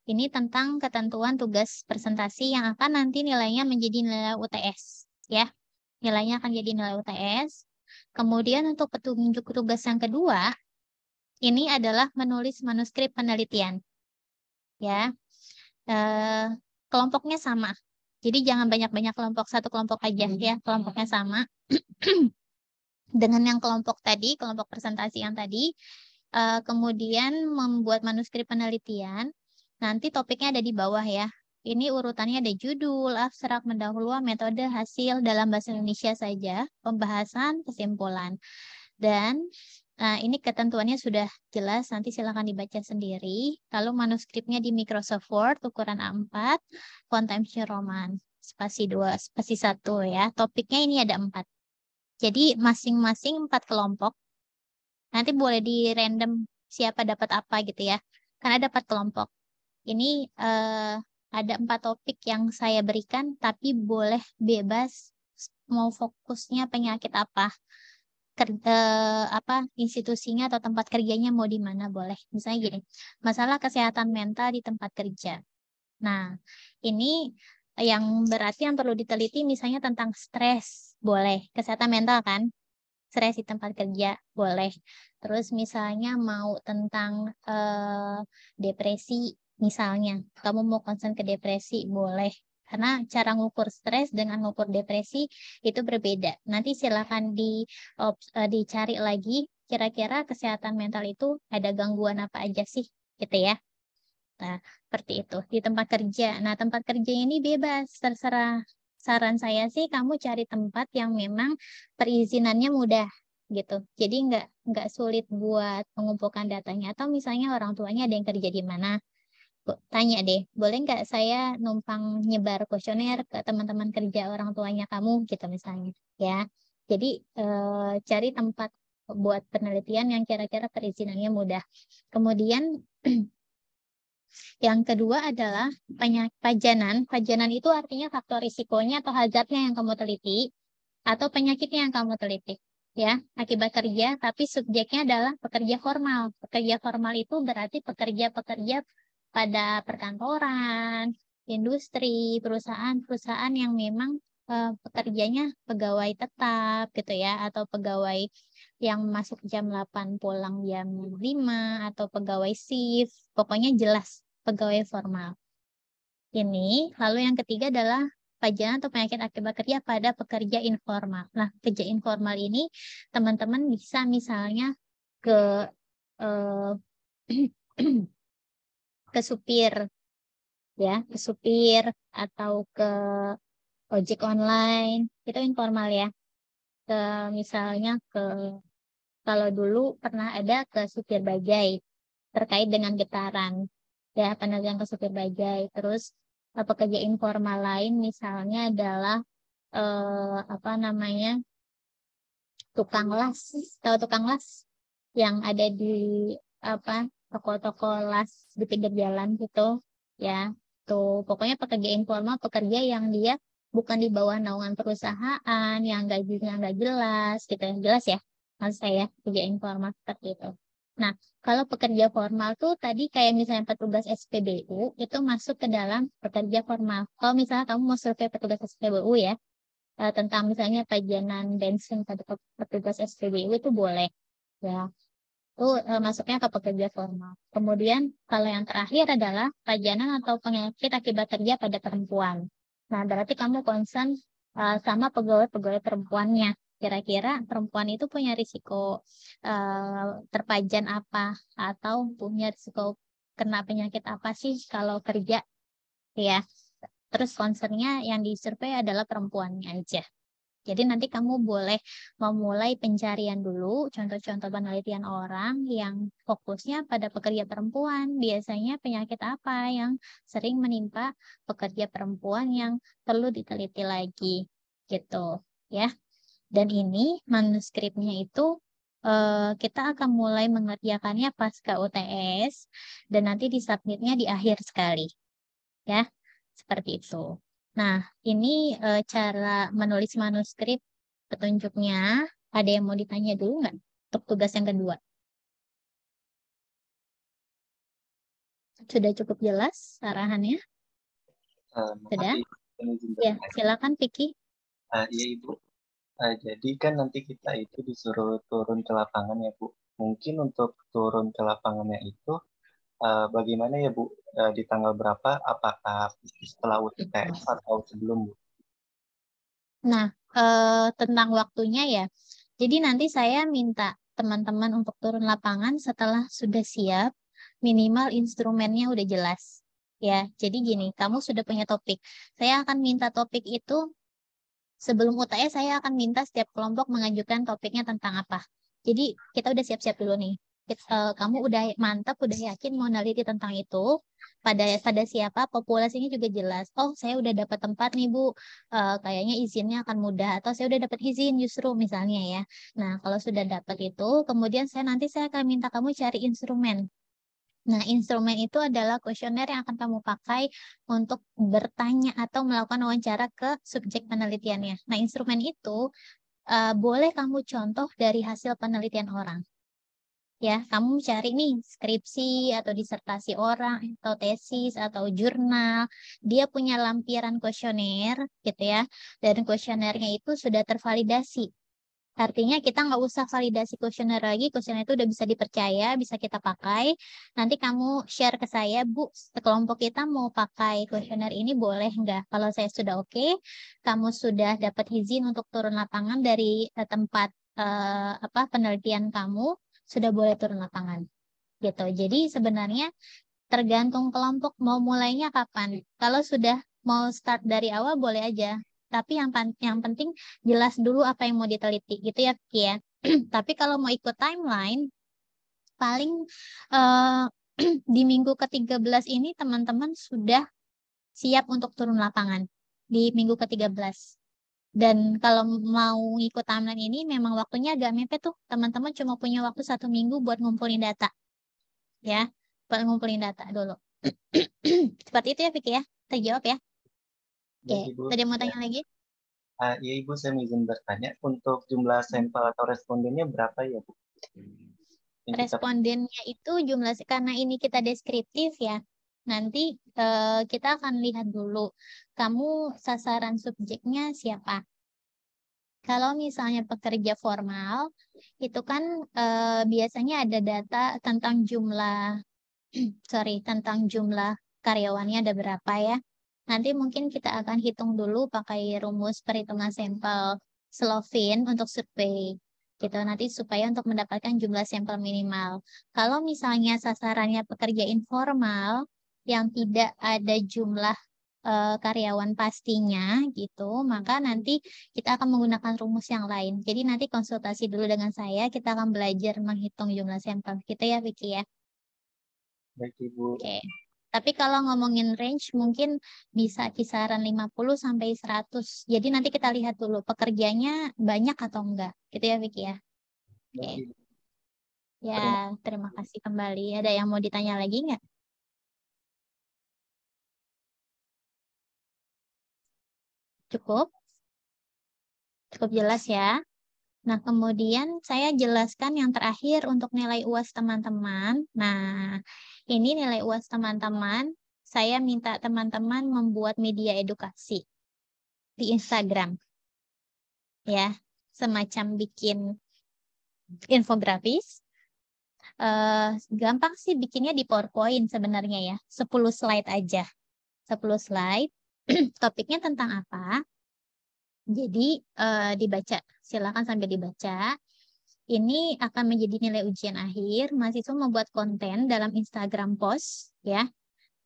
Ini tentang ketentuan tugas presentasi yang akan nanti nilainya menjadi nilai UTS, ya. Nilainya akan jadi nilai UTS. Kemudian untuk petunjuk tugas yang kedua, ini adalah menulis manuskrip penelitian. Ya, eh, kelompoknya sama, jadi jangan banyak-banyak kelompok satu kelompok aja hmm. ya, kelompoknya sama. Dengan yang kelompok tadi, kelompok presentasi yang tadi, uh, kemudian membuat manuskrip penelitian. Nanti topiknya ada di bawah ya. Ini urutannya ada judul, abstrak, mendahuluan, metode, hasil dalam bahasa Indonesia saja, pembahasan, kesimpulan. Dan Nah, ini ketentuannya sudah jelas, nanti silakan dibaca sendiri. Lalu manuskripnya di Microsoft Word, ukuran A4, font Times New Roman, spasi 2, spasi 1 ya. Topiknya ini ada 4. Jadi, masing-masing 4 kelompok. Nanti boleh di random siapa dapat apa gitu ya. Karena ada 4 kelompok. Ini eh, ada 4 topik yang saya berikan, tapi boleh bebas mau fokusnya penyakit apa kerja, eh, apa institusinya atau tempat kerjanya mau di mana boleh. Misalnya gini, masalah kesehatan mental di tempat kerja. Nah, ini yang berarti yang perlu diteliti misalnya tentang stres, boleh. Kesehatan mental kan? Stres di tempat kerja, boleh. Terus misalnya mau tentang eh, depresi misalnya, kamu mau concern ke depresi, boleh. Karena cara ngukur stres dengan ngukur depresi itu berbeda. Nanti silakan di e, dicari lagi kira-kira kesehatan mental itu ada gangguan apa aja sih gitu ya. Nah, seperti itu di tempat kerja. Nah, tempat kerja ini bebas, terserah. Saran saya sih kamu cari tempat yang memang perizinannya mudah gitu. Jadi nggak nggak sulit buat mengumpulkan datanya atau misalnya orang tuanya ada yang kerja di mana, tanya deh, boleh nggak saya numpang nyebar kuesioner ke teman-teman kerja orang tuanya kamu gitu misalnya, ya. Jadi e, cari tempat buat penelitian yang kira-kira perizinannya mudah. Kemudian yang kedua adalah pajanan. Pajanan itu artinya faktor risikonya atau hazardnya yang kamu teliti atau penyakitnya yang kamu teliti ya akibat kerja tapi subjeknya adalah pekerja formal pekerja formal itu berarti pekerja-pekerja pada perkantoran, industri, perusahaan-perusahaan yang memang uh, pekerjanya pegawai tetap gitu ya atau pegawai yang masuk jam 8 pulang jam 5 atau pegawai shift pokoknya jelas pegawai formal ini lalu yang ketiga adalah pajangan atau penyakit akibat kerja pada pekerja informal nah pekerja informal ini teman-teman bisa misalnya ke uh, ke supir ya ke supir atau ke ojek online itu informal ya ke misalnya ke kalau dulu pernah ada ke supir bajai terkait dengan getaran ya penerjang ke supir bajai terus eh, pekerja informal lain misalnya adalah eh, apa namanya tukang las atau tukang las yang ada di apa toko-toko las di pinggir jalan gitu ya tuh pokoknya pekerja informal pekerja yang dia bukan di bawah naungan perusahaan yang gajinya nggak jelas gitu yang jelas ya maksud saya pekerja informal seperti itu nah kalau pekerja formal tuh tadi kayak misalnya petugas SPBU itu masuk ke dalam pekerja formal kalau misalnya kamu mau survei petugas SPBU ya eh, tentang misalnya pajanan bensin pada petugas SPBU itu boleh ya itu uh, masuknya ke pekerja formal. Kemudian kalau yang terakhir adalah pajanan atau penyakit akibat kerja pada perempuan. Nah, berarti kamu concern uh, sama pegawai-pegawai perempuannya. Kira-kira perempuan itu punya risiko uh, e, terpajan apa atau punya risiko kena penyakit apa sih kalau kerja ya. Terus concernnya yang disurvei adalah perempuannya aja. Jadi nanti kamu boleh memulai pencarian dulu contoh-contoh penelitian orang yang fokusnya pada pekerja perempuan. Biasanya penyakit apa yang sering menimpa pekerja perempuan yang perlu diteliti lagi gitu ya. Dan ini manuskripnya itu eh, kita akan mulai mengerjakannya pas ke UTS dan nanti disubmitnya di akhir sekali. Ya, seperti itu. Nah, ini e, cara menulis manuskrip petunjuknya. Ada yang mau ditanya dulu nggak untuk tugas yang kedua? Sudah cukup jelas arahannya? Uh, Sudah? Ya, silakan Piki. Uh, eh, iya Ibu. Uh, jadi kan nanti kita itu disuruh turun ke lapangan ya Bu. Mungkin untuk turun ke lapangannya itu Eh, bagaimana ya Bu uh, di tanggal berapa apakah setelah UTS atau sebelum Bu? Nah, uh, tentang waktunya ya. Jadi nanti saya minta teman-teman untuk turun lapangan setelah sudah siap, minimal instrumennya udah jelas. Ya, jadi gini, kamu sudah punya topik. Saya akan minta topik itu sebelum UTS saya akan minta setiap kelompok mengajukan topiknya tentang apa. Jadi kita udah siap-siap dulu nih. Eh, kamu udah mantap, udah yakin mau neliti tentang itu, pada pada siapa populasinya juga jelas. Oh, saya udah dapat tempat nih Bu, uh, kayaknya izinnya akan mudah atau saya udah dapat izin justru misalnya ya. Nah, kalau sudah dapat itu, kemudian saya nanti saya akan minta kamu cari instrumen Nah, instrumen itu adalah kuesioner yang akan kamu pakai untuk bertanya atau melakukan wawancara ke subjek penelitiannya. Nah, instrumen itu uh, boleh kamu contoh dari hasil penelitian orang ya kamu cari nih skripsi atau disertasi orang atau tesis atau jurnal dia punya lampiran kuesioner gitu ya dan kuesionernya itu sudah tervalidasi artinya kita nggak usah validasi kuesioner lagi kuesioner itu udah bisa dipercaya bisa kita pakai nanti kamu share ke saya bu kelompok kita mau pakai kuesioner ini boleh nggak kalau saya sudah oke okay, kamu sudah dapat izin untuk turun lapangan dari eh, tempat eh, apa penelitian kamu sudah boleh turun lapangan gitu. Jadi sebenarnya tergantung kelompok mau mulainya kapan. Kalau sudah mau start dari awal boleh aja, tapi yang yang penting jelas dulu apa yang mau diteliti gitu ya Ki ya. tapi kalau mau ikut timeline paling uh, di minggu ke-13 ini teman-teman sudah siap untuk turun lapangan di minggu ke-13. Dan kalau mau ikut timeline ini memang waktunya agak mepet tuh. Teman-teman cuma punya waktu satu minggu buat ngumpulin data. Ya, buat ngumpulin data dulu. Seperti itu ya Vicky ya. Terjawab ya. Oke, okay. Iya, tadi mau iya. tanya ya. lagi? Uh, iya Ibu, saya izin bertanya. Untuk jumlah sampel atau respondennya berapa ya Bu? Respondennya itu jumlah, karena ini kita deskriptif ya, nanti uh, kita akan lihat dulu kamu sasaran subjeknya siapa kalau misalnya pekerja formal, itu kan eh, biasanya ada data tentang jumlah, sorry, tentang jumlah karyawannya ada berapa ya. Nanti mungkin kita akan hitung dulu pakai rumus perhitungan sampel Slovin untuk survei gitu nanti supaya untuk mendapatkan jumlah sampel minimal. Kalau misalnya sasarannya pekerja informal yang tidak ada jumlah Eh, karyawan pastinya gitu, maka hmm. nanti kita akan menggunakan rumus yang lain. Jadi nanti konsultasi dulu dengan saya, kita akan belajar menghitung jumlah sampel gitu ya Vicky ya. Baik Ibu. Oke. Okay. Tapi kalau ngomongin range mungkin bisa kisaran 50 sampai 100. Jadi nanti kita lihat dulu pekerjanya banyak atau enggak. Gitu ya Vicky ya. Oke. Okay. Ya, terima kasih kembali. Ada yang mau ditanya lagi enggak? Cukup? Cukup jelas ya? Nah, kemudian saya jelaskan yang terakhir untuk nilai UAS teman-teman. Nah, ini nilai UAS teman-teman. Saya minta teman-teman membuat media edukasi di Instagram. Ya, semacam bikin infografis. Uh, gampang sih bikinnya di PowerPoint sebenarnya ya. 10 slide aja. 10 slide. Topiknya tentang apa? Jadi uh, dibaca, silakan sambil dibaca. Ini akan menjadi nilai ujian akhir. Mahasiswa membuat konten dalam Instagram post, ya.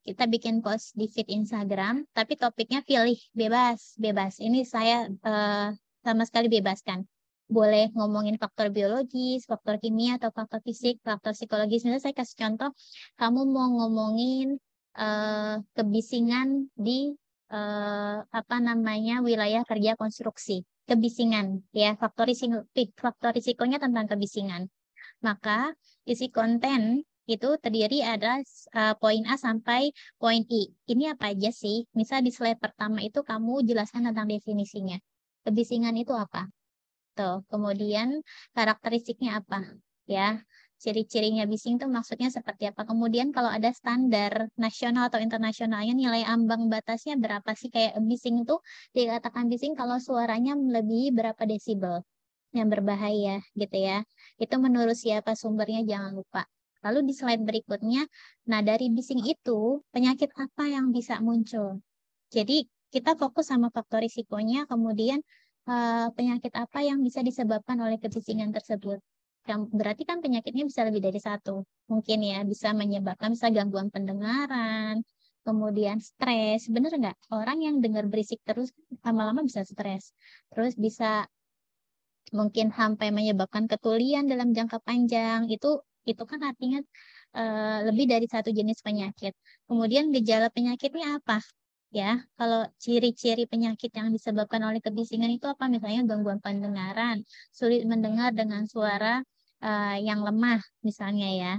Kita bikin post di feed Instagram, tapi topiknya pilih bebas, bebas. Ini saya uh, sama sekali bebaskan. Boleh ngomongin faktor biologis, faktor kimia, atau faktor fisik, faktor psikologis. Misalnya saya kasih contoh, kamu mau ngomongin uh, kebisingan di eh, apa namanya wilayah kerja konstruksi kebisingan ya faktor risiko faktor risikonya tentang kebisingan maka isi konten itu terdiri ada uh, poin A sampai poin I. Ini apa aja sih? Misal di slide pertama itu kamu jelaskan tentang definisinya. Kebisingan itu apa? Tuh, kemudian karakteristiknya apa? Ya, ciri-cirinya bising itu maksudnya seperti apa. Kemudian kalau ada standar nasional atau internasionalnya nilai ambang batasnya berapa sih kayak bising itu dikatakan bising kalau suaranya melebihi berapa desibel yang berbahaya gitu ya. Itu menurut siapa sumbernya jangan lupa. Lalu di slide berikutnya, nah dari bising itu penyakit apa yang bisa muncul? Jadi kita fokus sama faktor risikonya, kemudian eh, penyakit apa yang bisa disebabkan oleh kebisingan tersebut yang berarti kan penyakitnya bisa lebih dari satu. Mungkin ya bisa menyebabkan bisa gangguan pendengaran, kemudian stres. Bener nggak? Orang yang dengar berisik terus lama-lama bisa stres. Terus bisa mungkin sampai menyebabkan ketulian dalam jangka panjang. Itu itu kan artinya uh, lebih dari satu jenis penyakit. Kemudian gejala penyakitnya apa? ya. Kalau ciri-ciri penyakit yang disebabkan oleh kebisingan itu apa? Misalnya gangguan pendengaran, sulit mendengar dengan suara uh, yang lemah misalnya ya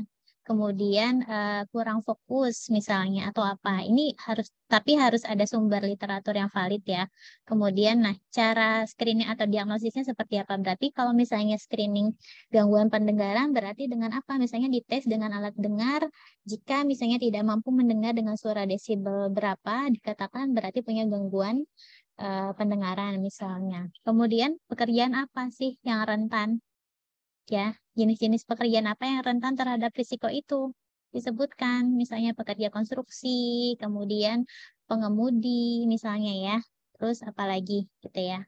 kemudian uh, kurang fokus misalnya atau apa. Ini harus tapi harus ada sumber literatur yang valid ya. Kemudian nah cara screening atau diagnosisnya seperti apa? Berarti kalau misalnya screening gangguan pendengaran berarti dengan apa? Misalnya dites dengan alat dengar jika misalnya tidak mampu mendengar dengan suara desibel berapa dikatakan berarti punya gangguan uh, pendengaran misalnya. Kemudian pekerjaan apa sih yang rentan? Ya, jenis-jenis pekerjaan apa yang rentan terhadap risiko itu disebutkan misalnya pekerja konstruksi kemudian pengemudi misalnya ya terus apalagi gitu ya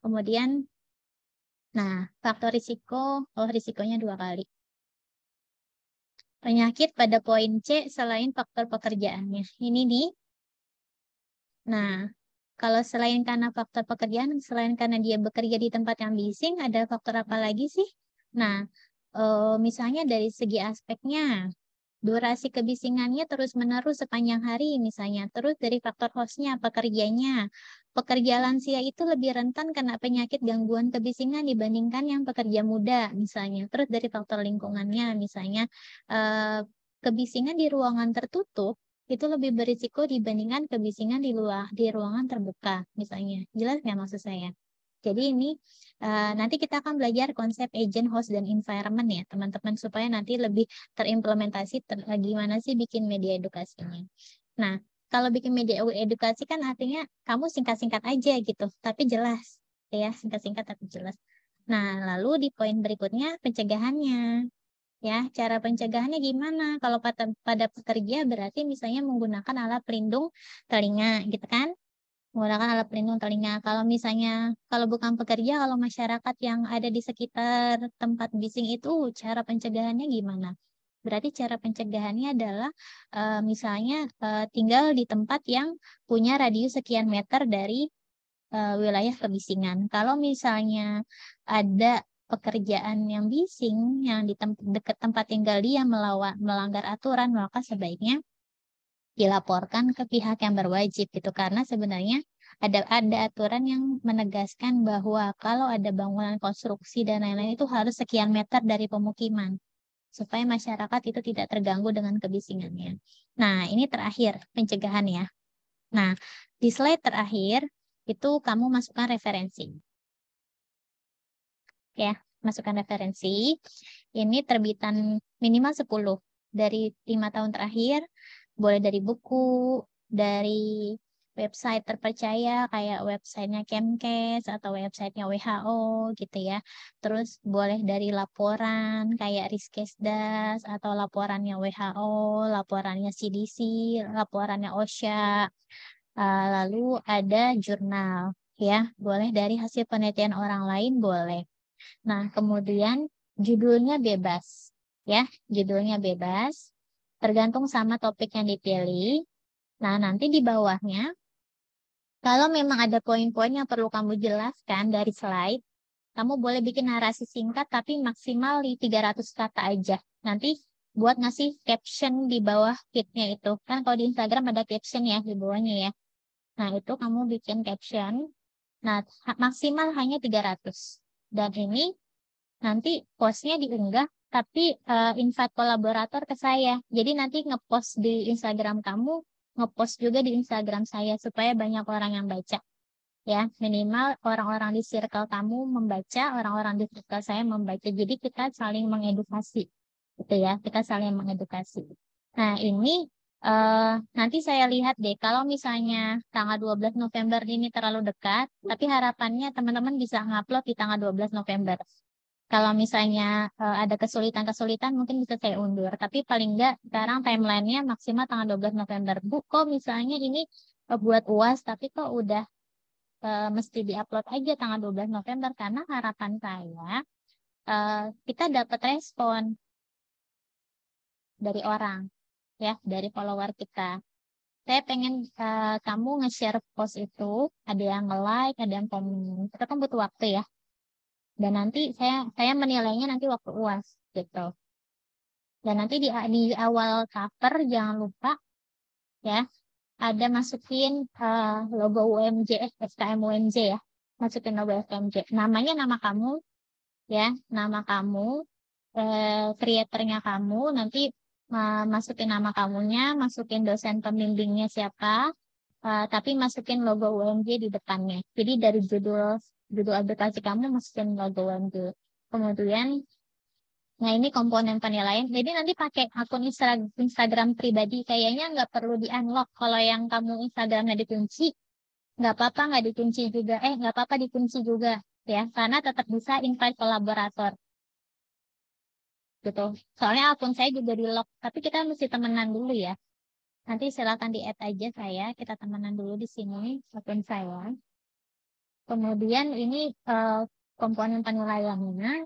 kemudian nah faktor risiko oh risikonya dua kali penyakit pada poin C selain faktor pekerjaannya ini nih nah kalau selain karena faktor pekerjaan selain karena dia bekerja di tempat yang bising ada faktor apa lagi sih Nah, e, misalnya dari segi aspeknya, durasi kebisingannya terus-menerus sepanjang hari misalnya. Terus dari faktor hostnya, pekerjanya. Pekerja lansia itu lebih rentan kena penyakit gangguan kebisingan dibandingkan yang pekerja muda misalnya. Terus dari faktor lingkungannya misalnya, e, kebisingan di ruangan tertutup itu lebih berisiko dibandingkan kebisingan di luar di ruangan terbuka misalnya. Jelas nggak maksud saya? Jadi ini uh, nanti kita akan belajar konsep agent, host, dan environment ya teman-teman supaya nanti lebih terimplementasi ter eh, gimana sih bikin media edukasinya. Nah kalau bikin media edukasi kan artinya kamu singkat-singkat aja gitu tapi jelas ya singkat-singkat tapi jelas. Nah lalu di poin berikutnya pencegahannya. Ya, cara pencegahannya gimana? Kalau pada, pada pekerja berarti misalnya menggunakan alat pelindung telinga gitu kan? menggunakan alat pelindung telinga. Kalau misalnya, kalau bukan pekerja, kalau masyarakat yang ada di sekitar tempat bising itu, cara pencegahannya gimana? Berarti cara pencegahannya adalah uh, misalnya uh, tinggal di tempat yang punya radius sekian meter dari uh, wilayah kebisingan. Kalau misalnya ada pekerjaan yang bising yang di tem dekat tempat tinggal dia melawa melanggar aturan, maka sebaiknya dilaporkan ke pihak yang berwajib gitu karena sebenarnya ada ada aturan yang menegaskan bahwa kalau ada bangunan konstruksi dan lain-lain itu harus sekian meter dari pemukiman supaya masyarakat itu tidak terganggu dengan kebisingannya. Nah, ini terakhir pencegahan ya. Nah, di slide terakhir itu kamu masukkan referensi. Ya, masukkan referensi. Ini terbitan minimal 10 dari lima tahun terakhir boleh dari buku, dari website terpercaya kayak websitenya Kemkes atau websitenya WHO gitu ya. Terus boleh dari laporan kayak Riskesdas atau laporannya WHO, laporannya CDC, laporannya OSHA. Eh, lalu ada jurnal ya, boleh dari hasil penelitian orang lain boleh. Nah, kemudian judulnya bebas ya, judulnya bebas tergantung sama topik yang dipilih. Nah, nanti di bawahnya, kalau memang ada poin-poin yang perlu kamu jelaskan dari slide, kamu boleh bikin narasi singkat tapi maksimal di 300 kata aja. Nanti buat ngasih caption di bawah kitnya itu. Kan kalau di Instagram ada caption ya di bawahnya ya. Nah, itu kamu bikin caption. Nah, maksimal hanya 300. Dan ini nanti postnya diunggah tapi uh, invite kolaborator ke saya. Jadi nanti ngepost di Instagram kamu, ngepost juga di Instagram saya supaya banyak orang yang baca. Ya, minimal orang-orang di circle kamu membaca, orang-orang di circle saya membaca. Jadi kita saling mengedukasi. Gitu ya, kita saling mengedukasi. Nah, ini uh, nanti saya lihat deh kalau misalnya tanggal 12 November ini terlalu dekat, tapi harapannya teman-teman bisa ngupload di tanggal 12 November kalau misalnya uh, ada kesulitan-kesulitan mungkin bisa saya undur. Tapi paling enggak sekarang timelinenya maksimal tanggal 12 November. Bu, kok misalnya ini uh, buat UAS tapi kok udah uh, mesti diupload aja tanggal 12 November karena harapan saya uh, kita dapat respon dari orang ya, dari follower kita. Saya pengen uh, kamu nge-share post itu, ada yang nge-like, ada yang komen. Kita kan butuh waktu ya dan nanti saya saya menilainya nanti waktu uas gitu dan nanti di di awal cover jangan lupa ya ada masukin uh, logo UMJ eh, SKM UMJ ya masukin logo SKMJ namanya nama kamu ya nama kamu eh, creatornya kamu nanti eh, masukin nama kamunya masukin dosen pembimbingnya siapa eh, tapi masukin logo UMJ di depannya jadi dari judul judul aplikasi kamu masukin logo dulu. Kemudian, nah ini komponen penilaian. Jadi nanti pakai akun Instagram pribadi. Kayaknya nggak perlu di-unlock. Kalau yang kamu Instagram Instagramnya dikunci, nggak apa-apa nggak dikunci juga. Eh, nggak apa-apa dikunci juga. ya Karena tetap bisa invite kolaborator gitu. Soalnya akun saya juga di lock, tapi kita mesti temenan dulu ya. Nanti silakan di add aja saya, kita temenan dulu di sini akun saya. Kemudian ini uh, komponen penilaiannya,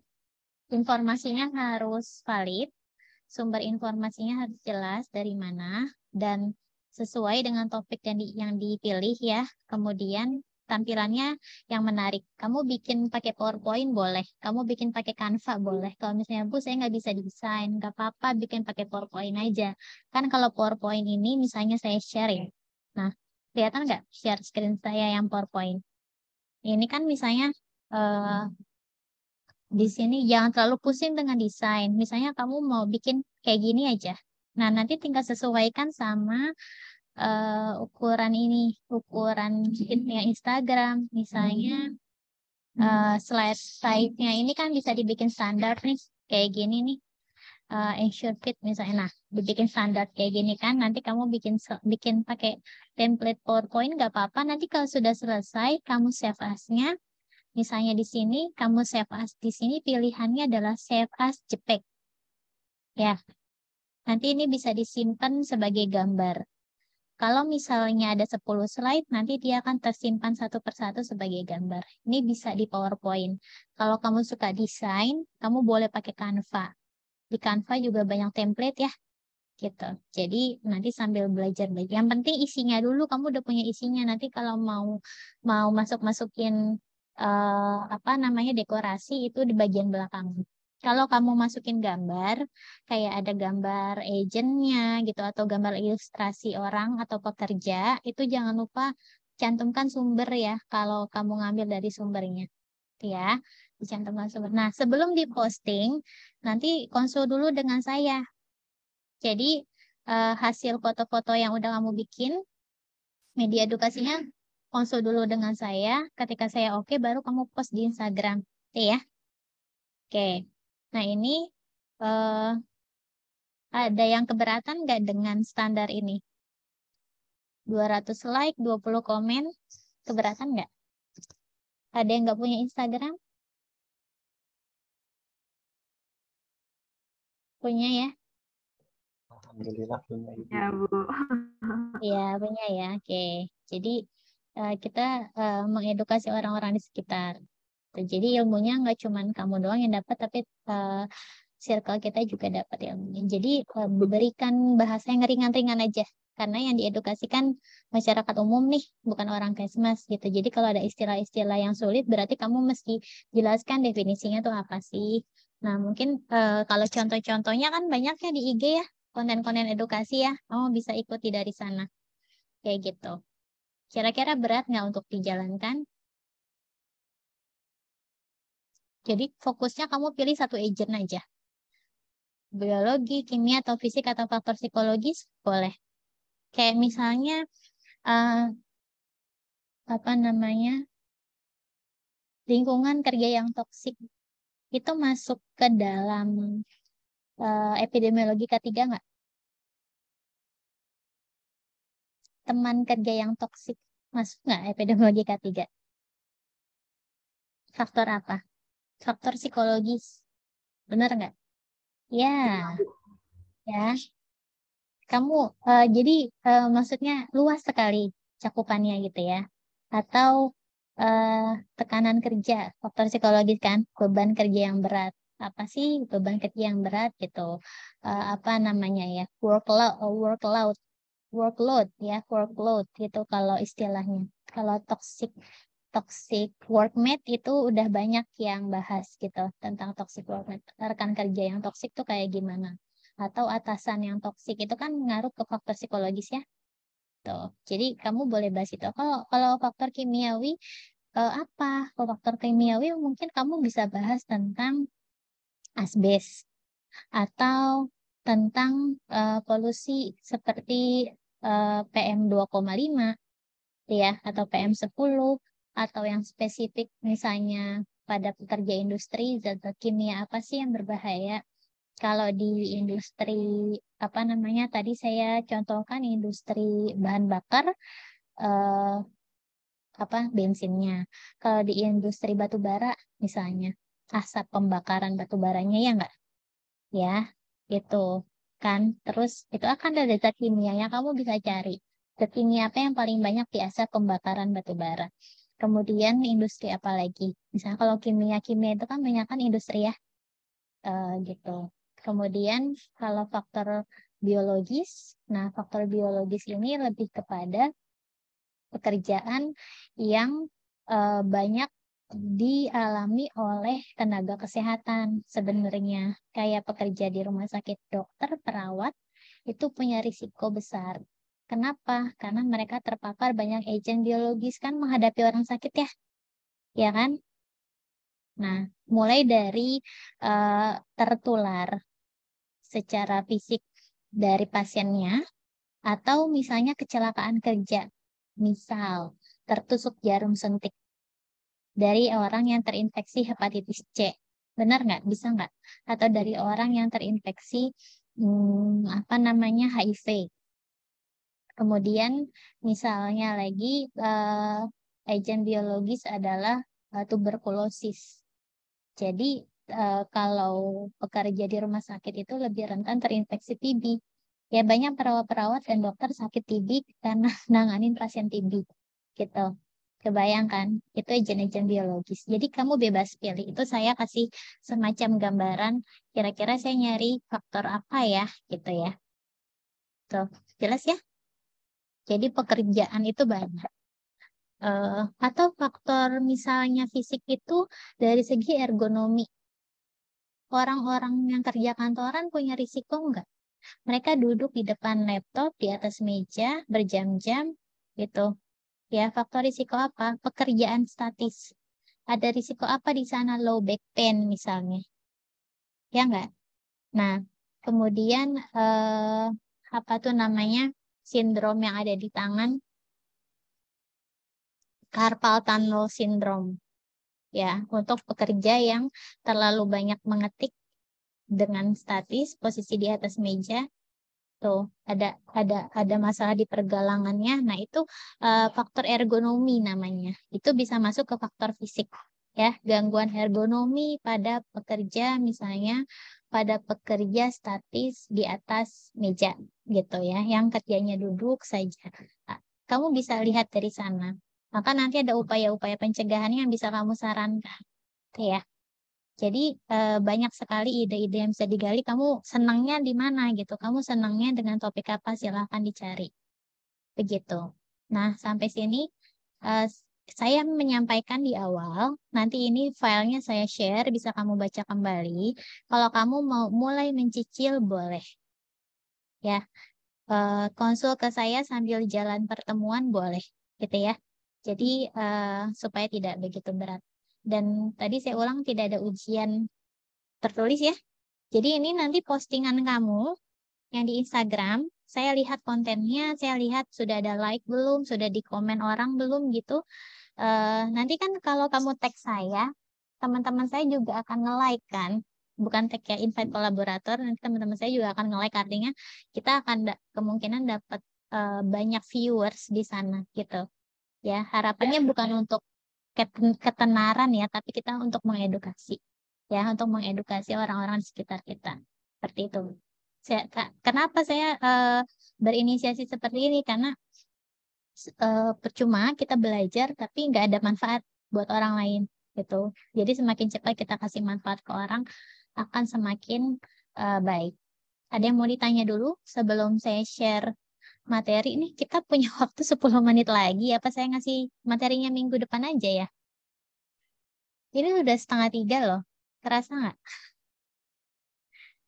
informasinya harus valid, sumber informasinya harus jelas dari mana, dan sesuai dengan topik yang, di, yang dipilih ya. Kemudian tampilannya yang menarik. Kamu bikin pakai PowerPoint boleh, kamu bikin pakai Canva boleh. Kalau misalnya Bu saya nggak bisa desain, nggak apa-apa bikin pakai PowerPoint aja. Kan kalau PowerPoint ini misalnya saya share ya. Nah, kelihatan nggak share screen saya yang PowerPoint? Ini kan misalnya uh, di sini jangan terlalu pusing dengan desain. Misalnya kamu mau bikin kayak gini aja. Nah, nanti tinggal sesuaikan sama uh, ukuran ini, ukuran feednya Instagram misalnya. Uh, slide size-nya ini kan bisa dibikin standar nih, kayak gini nih uh, ensure fit misalnya. Nah, dibikin standar kayak gini kan, nanti kamu bikin bikin pakai template PowerPoint nggak apa-apa. Nanti kalau sudah selesai, kamu save as-nya. Misalnya di sini, kamu save as di sini pilihannya adalah save as JPEG. Ya. Nanti ini bisa disimpan sebagai gambar. Kalau misalnya ada 10 slide, nanti dia akan tersimpan satu persatu sebagai gambar. Ini bisa di PowerPoint. Kalau kamu suka desain, kamu boleh pakai Canva di Canva juga banyak template ya gitu. Jadi nanti sambil belajar belajar. Yang penting isinya dulu. Kamu udah punya isinya. Nanti kalau mau mau masuk masukin uh, eh, apa namanya dekorasi itu di bagian belakang. Kalau kamu masukin gambar, kayak ada gambar agentnya gitu atau gambar ilustrasi orang atau pekerja, itu jangan lupa cantumkan sumber ya kalau kamu ngambil dari sumbernya. Ya. Dicantum tersebut. Nah, sebelum diposting, nanti konsul dulu dengan saya. Jadi, eh, hasil foto-foto yang udah kamu bikin, media edukasinya konsul dulu dengan saya. Ketika saya oke, okay, baru kamu post di Instagram. Oke ya? Oke. Nah, ini eh, ada yang keberatan nggak dengan standar ini? 200 like, 20 komen, keberatan nggak? Ada yang nggak punya Instagram? Punya ya? Alhamdulillah punya. Ibu. Ya, Bu. Iya, punya ya. Oke. Jadi eh, kita eh, mengedukasi orang-orang di sekitar. Jadi ilmunya nggak cuma kamu doang yang dapat, tapi eh, circle kita juga dapat ilmunya. Jadi berikan bahasa yang ringan-ringan aja, karena yang diedukasikan masyarakat umum nih, bukan orang kesmas gitu. Jadi kalau ada istilah-istilah yang sulit, berarti kamu mesti jelaskan definisinya tuh apa sih, Nah, mungkin eh, kalau contoh-contohnya kan banyaknya di IG ya, konten-konten edukasi ya. kamu bisa ikuti dari sana. Kayak gitu. Kira-kira berat nggak untuk dijalankan? Jadi fokusnya kamu pilih satu agent aja. Biologi, kimia, atau fisik, atau faktor psikologis, boleh. Kayak misalnya, eh, apa namanya, lingkungan kerja yang toksik itu masuk ke dalam uh, epidemiologi ketiga nggak? Teman kerja yang toksik masuk nggak epidemiologi ketiga? Faktor apa? Faktor psikologis, benar nggak? Ya, ya. Kamu uh, jadi uh, maksudnya luas sekali cakupannya gitu ya? Atau uh, tekanan kerja, faktor psikologis kan, beban kerja yang berat. Apa sih beban kerja yang berat gitu? Uh, apa namanya ya? Workload, oh, workload, workload ya, workload gitu kalau istilahnya. Kalau toxic toxic workmate itu udah banyak yang bahas gitu tentang toxic workmate. Rekan kerja yang toxic tuh kayak gimana? Atau atasan yang toxic itu kan ngaruh ke faktor psikologis ya gitu. Jadi kamu boleh bahas itu. Kalau kalau faktor kimiawi eh, apa? Kalau faktor kimiawi mungkin kamu bisa bahas tentang asbes atau tentang uh, polusi seperti uh, PM 2,5 ya atau PM 10 atau yang spesifik misalnya pada pekerja industri zat kimia apa sih yang berbahaya kalau di industri apa namanya tadi saya contohkan industri bahan bakar eh, apa bensinnya. Kalau di industri batu bara misalnya asap pembakaran batu baranya ya enggak? Ya, itu kan. Terus itu akan ada zat kimia ya kamu bisa cari. Zat kimia apa yang paling banyak di asap pembakaran batu bara? kemudian industri apa lagi misalnya kalau kimia kimia itu kan banyak kan industri ya uh, gitu Kemudian kalau faktor biologis, nah faktor biologis ini lebih kepada pekerjaan yang uh, banyak dialami oleh tenaga kesehatan sebenarnya kayak pekerja di rumah sakit dokter perawat itu punya risiko besar kenapa karena mereka terpapar banyak agen biologis kan menghadapi orang sakit ya ya kan nah mulai dari uh, tertular secara fisik dari pasiennya atau misalnya kecelakaan kerja. Misal, tertusuk jarum suntik dari orang yang terinfeksi hepatitis C. Benar nggak? Bisa nggak? Atau dari orang yang terinfeksi hmm, apa namanya HIV. Kemudian misalnya lagi uh, eh, agen biologis adalah uh, tuberkulosis. Jadi uh, kalau pekerja di rumah sakit itu lebih rentan terinfeksi TB. Ya banyak perawat-perawat dan dokter sakit TB karena nanganin pasien TB gitu. Kebayangkan, itu agen-agen biologis. Jadi kamu bebas pilih. Itu saya kasih semacam gambaran kira-kira saya nyari faktor apa ya gitu ya. Tuh, jelas ya? Jadi pekerjaan itu banyak. Uh, atau faktor misalnya fisik itu dari segi ergonomi orang-orang yang kerja kantoran punya risiko enggak? Mereka duduk di depan laptop, di atas meja, berjam-jam, gitu. Ya, faktor risiko apa? Pekerjaan statis. Ada risiko apa di sana? Low back pain misalnya. Ya enggak? Nah, kemudian eh, apa tuh namanya? Sindrom yang ada di tangan. Carpal tunnel syndrome ya untuk pekerja yang terlalu banyak mengetik dengan statis posisi di atas meja tuh ada ada ada masalah di pergelangannya. nah itu uh, faktor ergonomi namanya itu bisa masuk ke faktor fisik ya gangguan ergonomi pada pekerja misalnya pada pekerja statis di atas meja gitu ya yang kerjanya duduk saja nah, kamu bisa lihat dari sana maka nanti ada upaya-upaya pencegahan yang bisa kamu sarankan. Oke ya. Jadi eh, banyak sekali ide-ide yang bisa digali. Kamu senangnya di mana gitu? Kamu senangnya dengan topik apa? Silahkan dicari. Begitu. Nah sampai sini eh, saya menyampaikan di awal, nanti ini filenya saya share, bisa kamu baca kembali. Kalau kamu mau mulai mencicil, boleh. Ya, eh, konsul ke saya sambil jalan pertemuan, boleh. Gitu ya. Jadi uh, supaya tidak begitu berat. Dan tadi saya ulang tidak ada ujian tertulis ya. Jadi ini nanti postingan kamu yang di Instagram, saya lihat kontennya, saya lihat sudah ada like belum, sudah di komen orang belum gitu. Uh, nanti kan kalau kamu tag saya, teman-teman saya juga akan nge-like kan bukan tag ya invite kolaborator nanti teman-teman saya juga akan nge-like artinya kita akan da kemungkinan dapat uh, banyak viewers di sana gitu ya harapannya ya. bukan untuk ketenaran ya tapi kita untuk mengedukasi ya untuk mengedukasi orang-orang di sekitar kita seperti itu saya kenapa saya uh, berinisiasi seperti ini karena uh, percuma kita belajar tapi nggak ada manfaat buat orang lain gitu jadi semakin cepat kita kasih manfaat ke orang akan semakin uh, baik ada yang mau ditanya dulu sebelum saya share materi nih, kita punya waktu 10 menit lagi. Apa saya ngasih materinya minggu depan aja ya? Ini udah setengah tiga loh. Terasa nggak?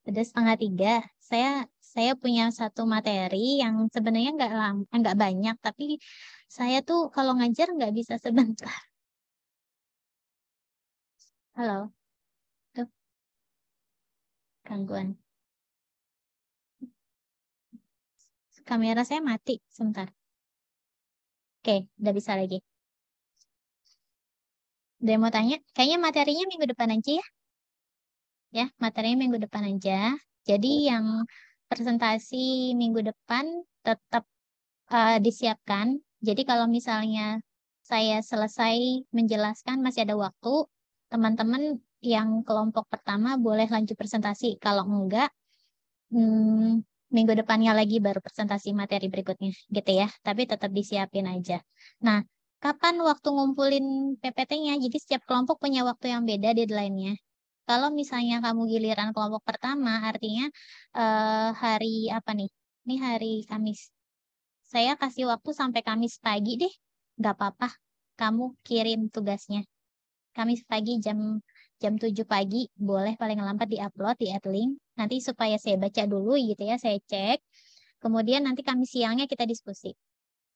Udah setengah tiga. Saya saya punya satu materi yang sebenarnya nggak nggak banyak, tapi saya tuh kalau ngajar nggak bisa sebentar. Halo. Tuh. Gangguan. kamera saya mati sebentar. Oke, udah bisa lagi. Udah mau tanya? Kayaknya materinya minggu depan aja ya. Ya, materinya minggu depan aja. Jadi yang presentasi minggu depan tetap uh, disiapkan. Jadi kalau misalnya saya selesai menjelaskan masih ada waktu, teman-teman yang kelompok pertama boleh lanjut presentasi. Kalau enggak, hmm, minggu depannya lagi baru presentasi materi berikutnya gitu ya. Tapi tetap disiapin aja. Nah, kapan waktu ngumpulin PPT-nya? Jadi setiap kelompok punya waktu yang beda deadline-nya. Kalau misalnya kamu giliran kelompok pertama, artinya eh, hari apa nih? Ini hari Kamis. Saya kasih waktu sampai Kamis pagi deh. Nggak apa-apa. Kamu kirim tugasnya. Kamis pagi jam jam 7 pagi boleh paling lambat di-upload di link nanti supaya saya baca dulu gitu ya, saya cek. Kemudian nanti kami siangnya kita diskusi.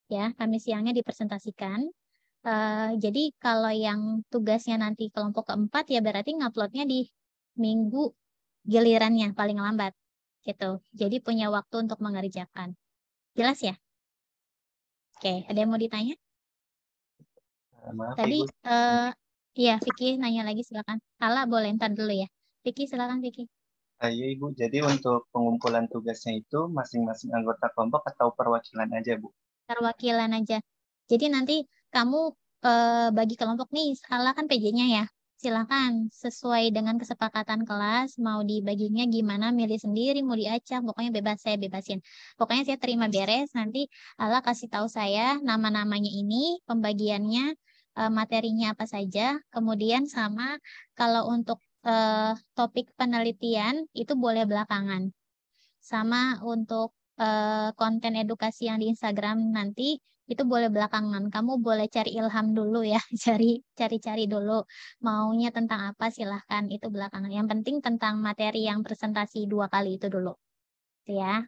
Ya, kami siangnya dipresentasikan. Uh, jadi kalau yang tugasnya nanti kelompok keempat ya berarti nguploadnya di minggu gilirannya paling lambat gitu. Jadi punya waktu untuk mengerjakan. Jelas ya? Oke, ada yang mau ditanya? Eh, maaf, Tadi, uh, ya Vicky nanya lagi silakan. Ala boleh ntar dulu ya. Vicky silakan Vicky. Ayo Ibu, jadi untuk pengumpulan tugasnya itu masing-masing anggota kelompok atau perwakilan aja Bu? Perwakilan aja. Jadi nanti kamu eh, bagi kelompok nih, kan PJ-nya ya. Silakan sesuai dengan kesepakatan kelas, mau dibaginya gimana, milih sendiri, mau diacak, pokoknya bebas saya bebasin. Pokoknya saya terima beres, nanti Allah kasih tahu saya nama-namanya ini, pembagiannya, eh, materinya apa saja, kemudian sama kalau untuk eh, topik penelitian itu boleh belakangan. Sama untuk eh, konten edukasi yang di Instagram nanti itu boleh belakangan. Kamu boleh cari ilham dulu ya, cari cari-cari dulu maunya tentang apa silahkan itu belakangan. Yang penting tentang materi yang presentasi dua kali itu dulu. Itu ya.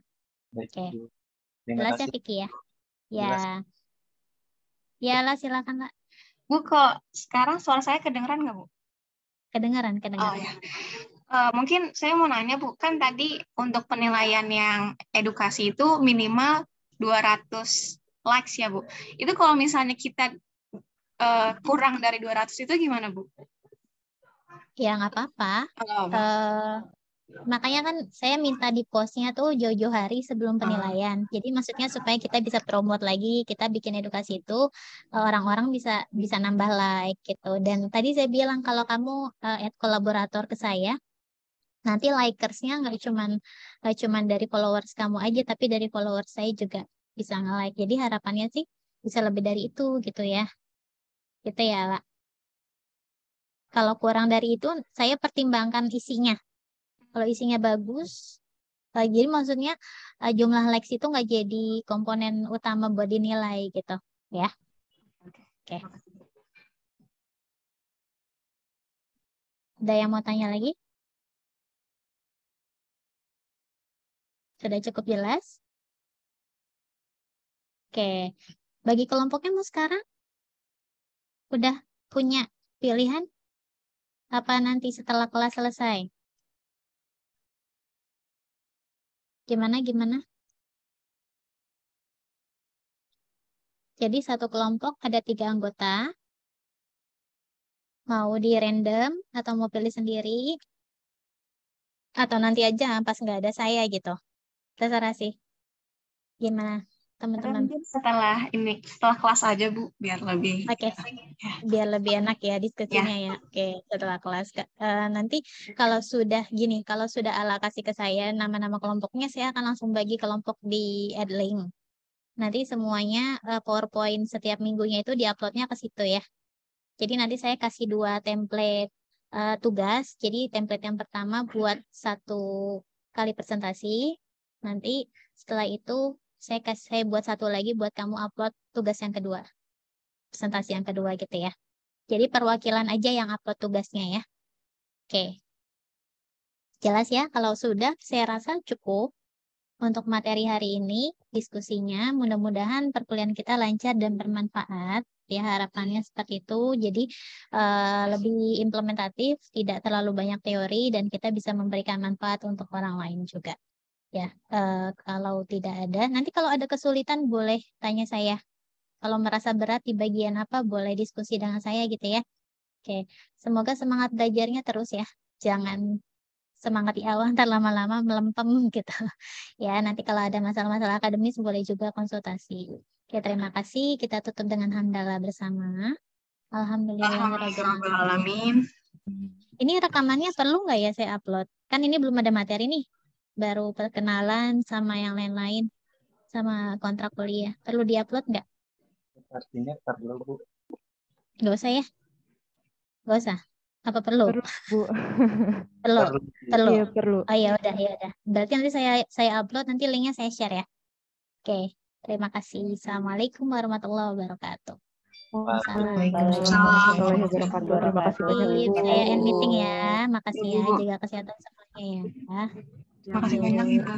Oke. Okay. Jelas ya Vicky ya. Ya. Ya lah silakan lah. Bu kok sekarang suara saya kedengeran nggak Bu? Kedengaran, kedengaran. Oh, ya. Uh, mungkin saya mau nanya Bu, kan tadi untuk penilaian yang edukasi itu minimal 200 likes ya Bu. Itu kalau misalnya kita uh, kurang dari 200 itu gimana Bu? Ya nggak apa-apa. Oh. Uh, makanya kan saya minta di posnya tuh jauh-jauh hari sebelum ah. penilaian. Jadi maksudnya supaya kita bisa promote lagi, kita bikin edukasi itu e, orang-orang bisa bisa nambah like gitu. Dan tadi saya bilang kalau kamu uh, add kolaborator ke saya, nanti likersnya nggak cuman nggak cuman dari followers kamu aja, tapi dari followers saya juga bisa nge-like. Jadi harapannya sih bisa lebih dari itu gitu ya. Gitu ya, Pak. Kalau kurang dari itu, saya pertimbangkan isinya kalau isinya bagus, uh, jadi maksudnya uh, jumlah likes itu nggak jadi komponen utama buat dinilai gitu, ya? Oke. Okay. Ada yang mau tanya lagi? Sudah cukup jelas? Oke, bagi kelompoknya mau sekarang? Udah punya pilihan? Apa nanti setelah kelas selesai? Gimana, gimana? Jadi satu kelompok ada tiga anggota. Mau di random atau mau pilih sendiri. Atau nanti aja pas nggak ada saya gitu. Terserah sih. Gimana? teman-teman setelah ini setelah kelas aja bu biar lebih oke okay. Ya. biar lebih enak ya diskusinya ya, ya. oke okay. setelah kelas uh, nanti kalau sudah gini kalau sudah ala kasih ke saya nama-nama kelompoknya saya akan langsung bagi kelompok di add link nanti semuanya uh, powerpoint setiap minggunya itu diuploadnya ke situ ya jadi nanti saya kasih dua template uh, tugas jadi template yang pertama buat satu kali presentasi nanti setelah itu saya kasih saya buat satu lagi buat kamu upload tugas yang kedua presentasi yang kedua gitu ya jadi perwakilan aja yang upload tugasnya ya oke jelas ya kalau sudah saya rasa cukup untuk materi hari ini diskusinya mudah-mudahan perkuliahan kita lancar dan bermanfaat ya harapannya seperti itu jadi uh, lebih implementatif tidak terlalu banyak teori dan kita bisa memberikan manfaat untuk orang lain juga Ya, uh, kalau tidak ada, nanti kalau ada kesulitan boleh tanya saya. Kalau merasa berat di bagian apa, boleh diskusi dengan saya gitu ya. Oke, semoga semangat belajarnya terus ya. Jangan semangat di awal, ntar lama-lama melempem gitu. Ya, nanti kalau ada masalah-masalah akademis boleh juga konsultasi. Oke, terima kasih. Kita tutup dengan hamdalah bersama. Alhamdulillah. Alhamdulillah. Ini rekamannya perlu nggak ya saya upload? Kan ini belum ada materi nih baru perkenalan sama yang lain-lain sama kontrak kuliah perlu diupload nggak? Artinya perlu bu. Gak usah ya? Gak usah. Apa perlu? Perlu bu. perlu. Perlu. perlu. Iya, perlu. Oh ya udah ya udah. Berarti nanti saya saya upload nanti linknya saya share ya. Oke. Terima kasih. Assalamualaikum warahmatullahi wabarakatuh. Waalaikumsalam. Terima kasih banyak. Saya iya, end meeting ya. Makasih iya, ya. Jaga kesehatan semuanya ya. Makasih iya, iya, banyak Ida.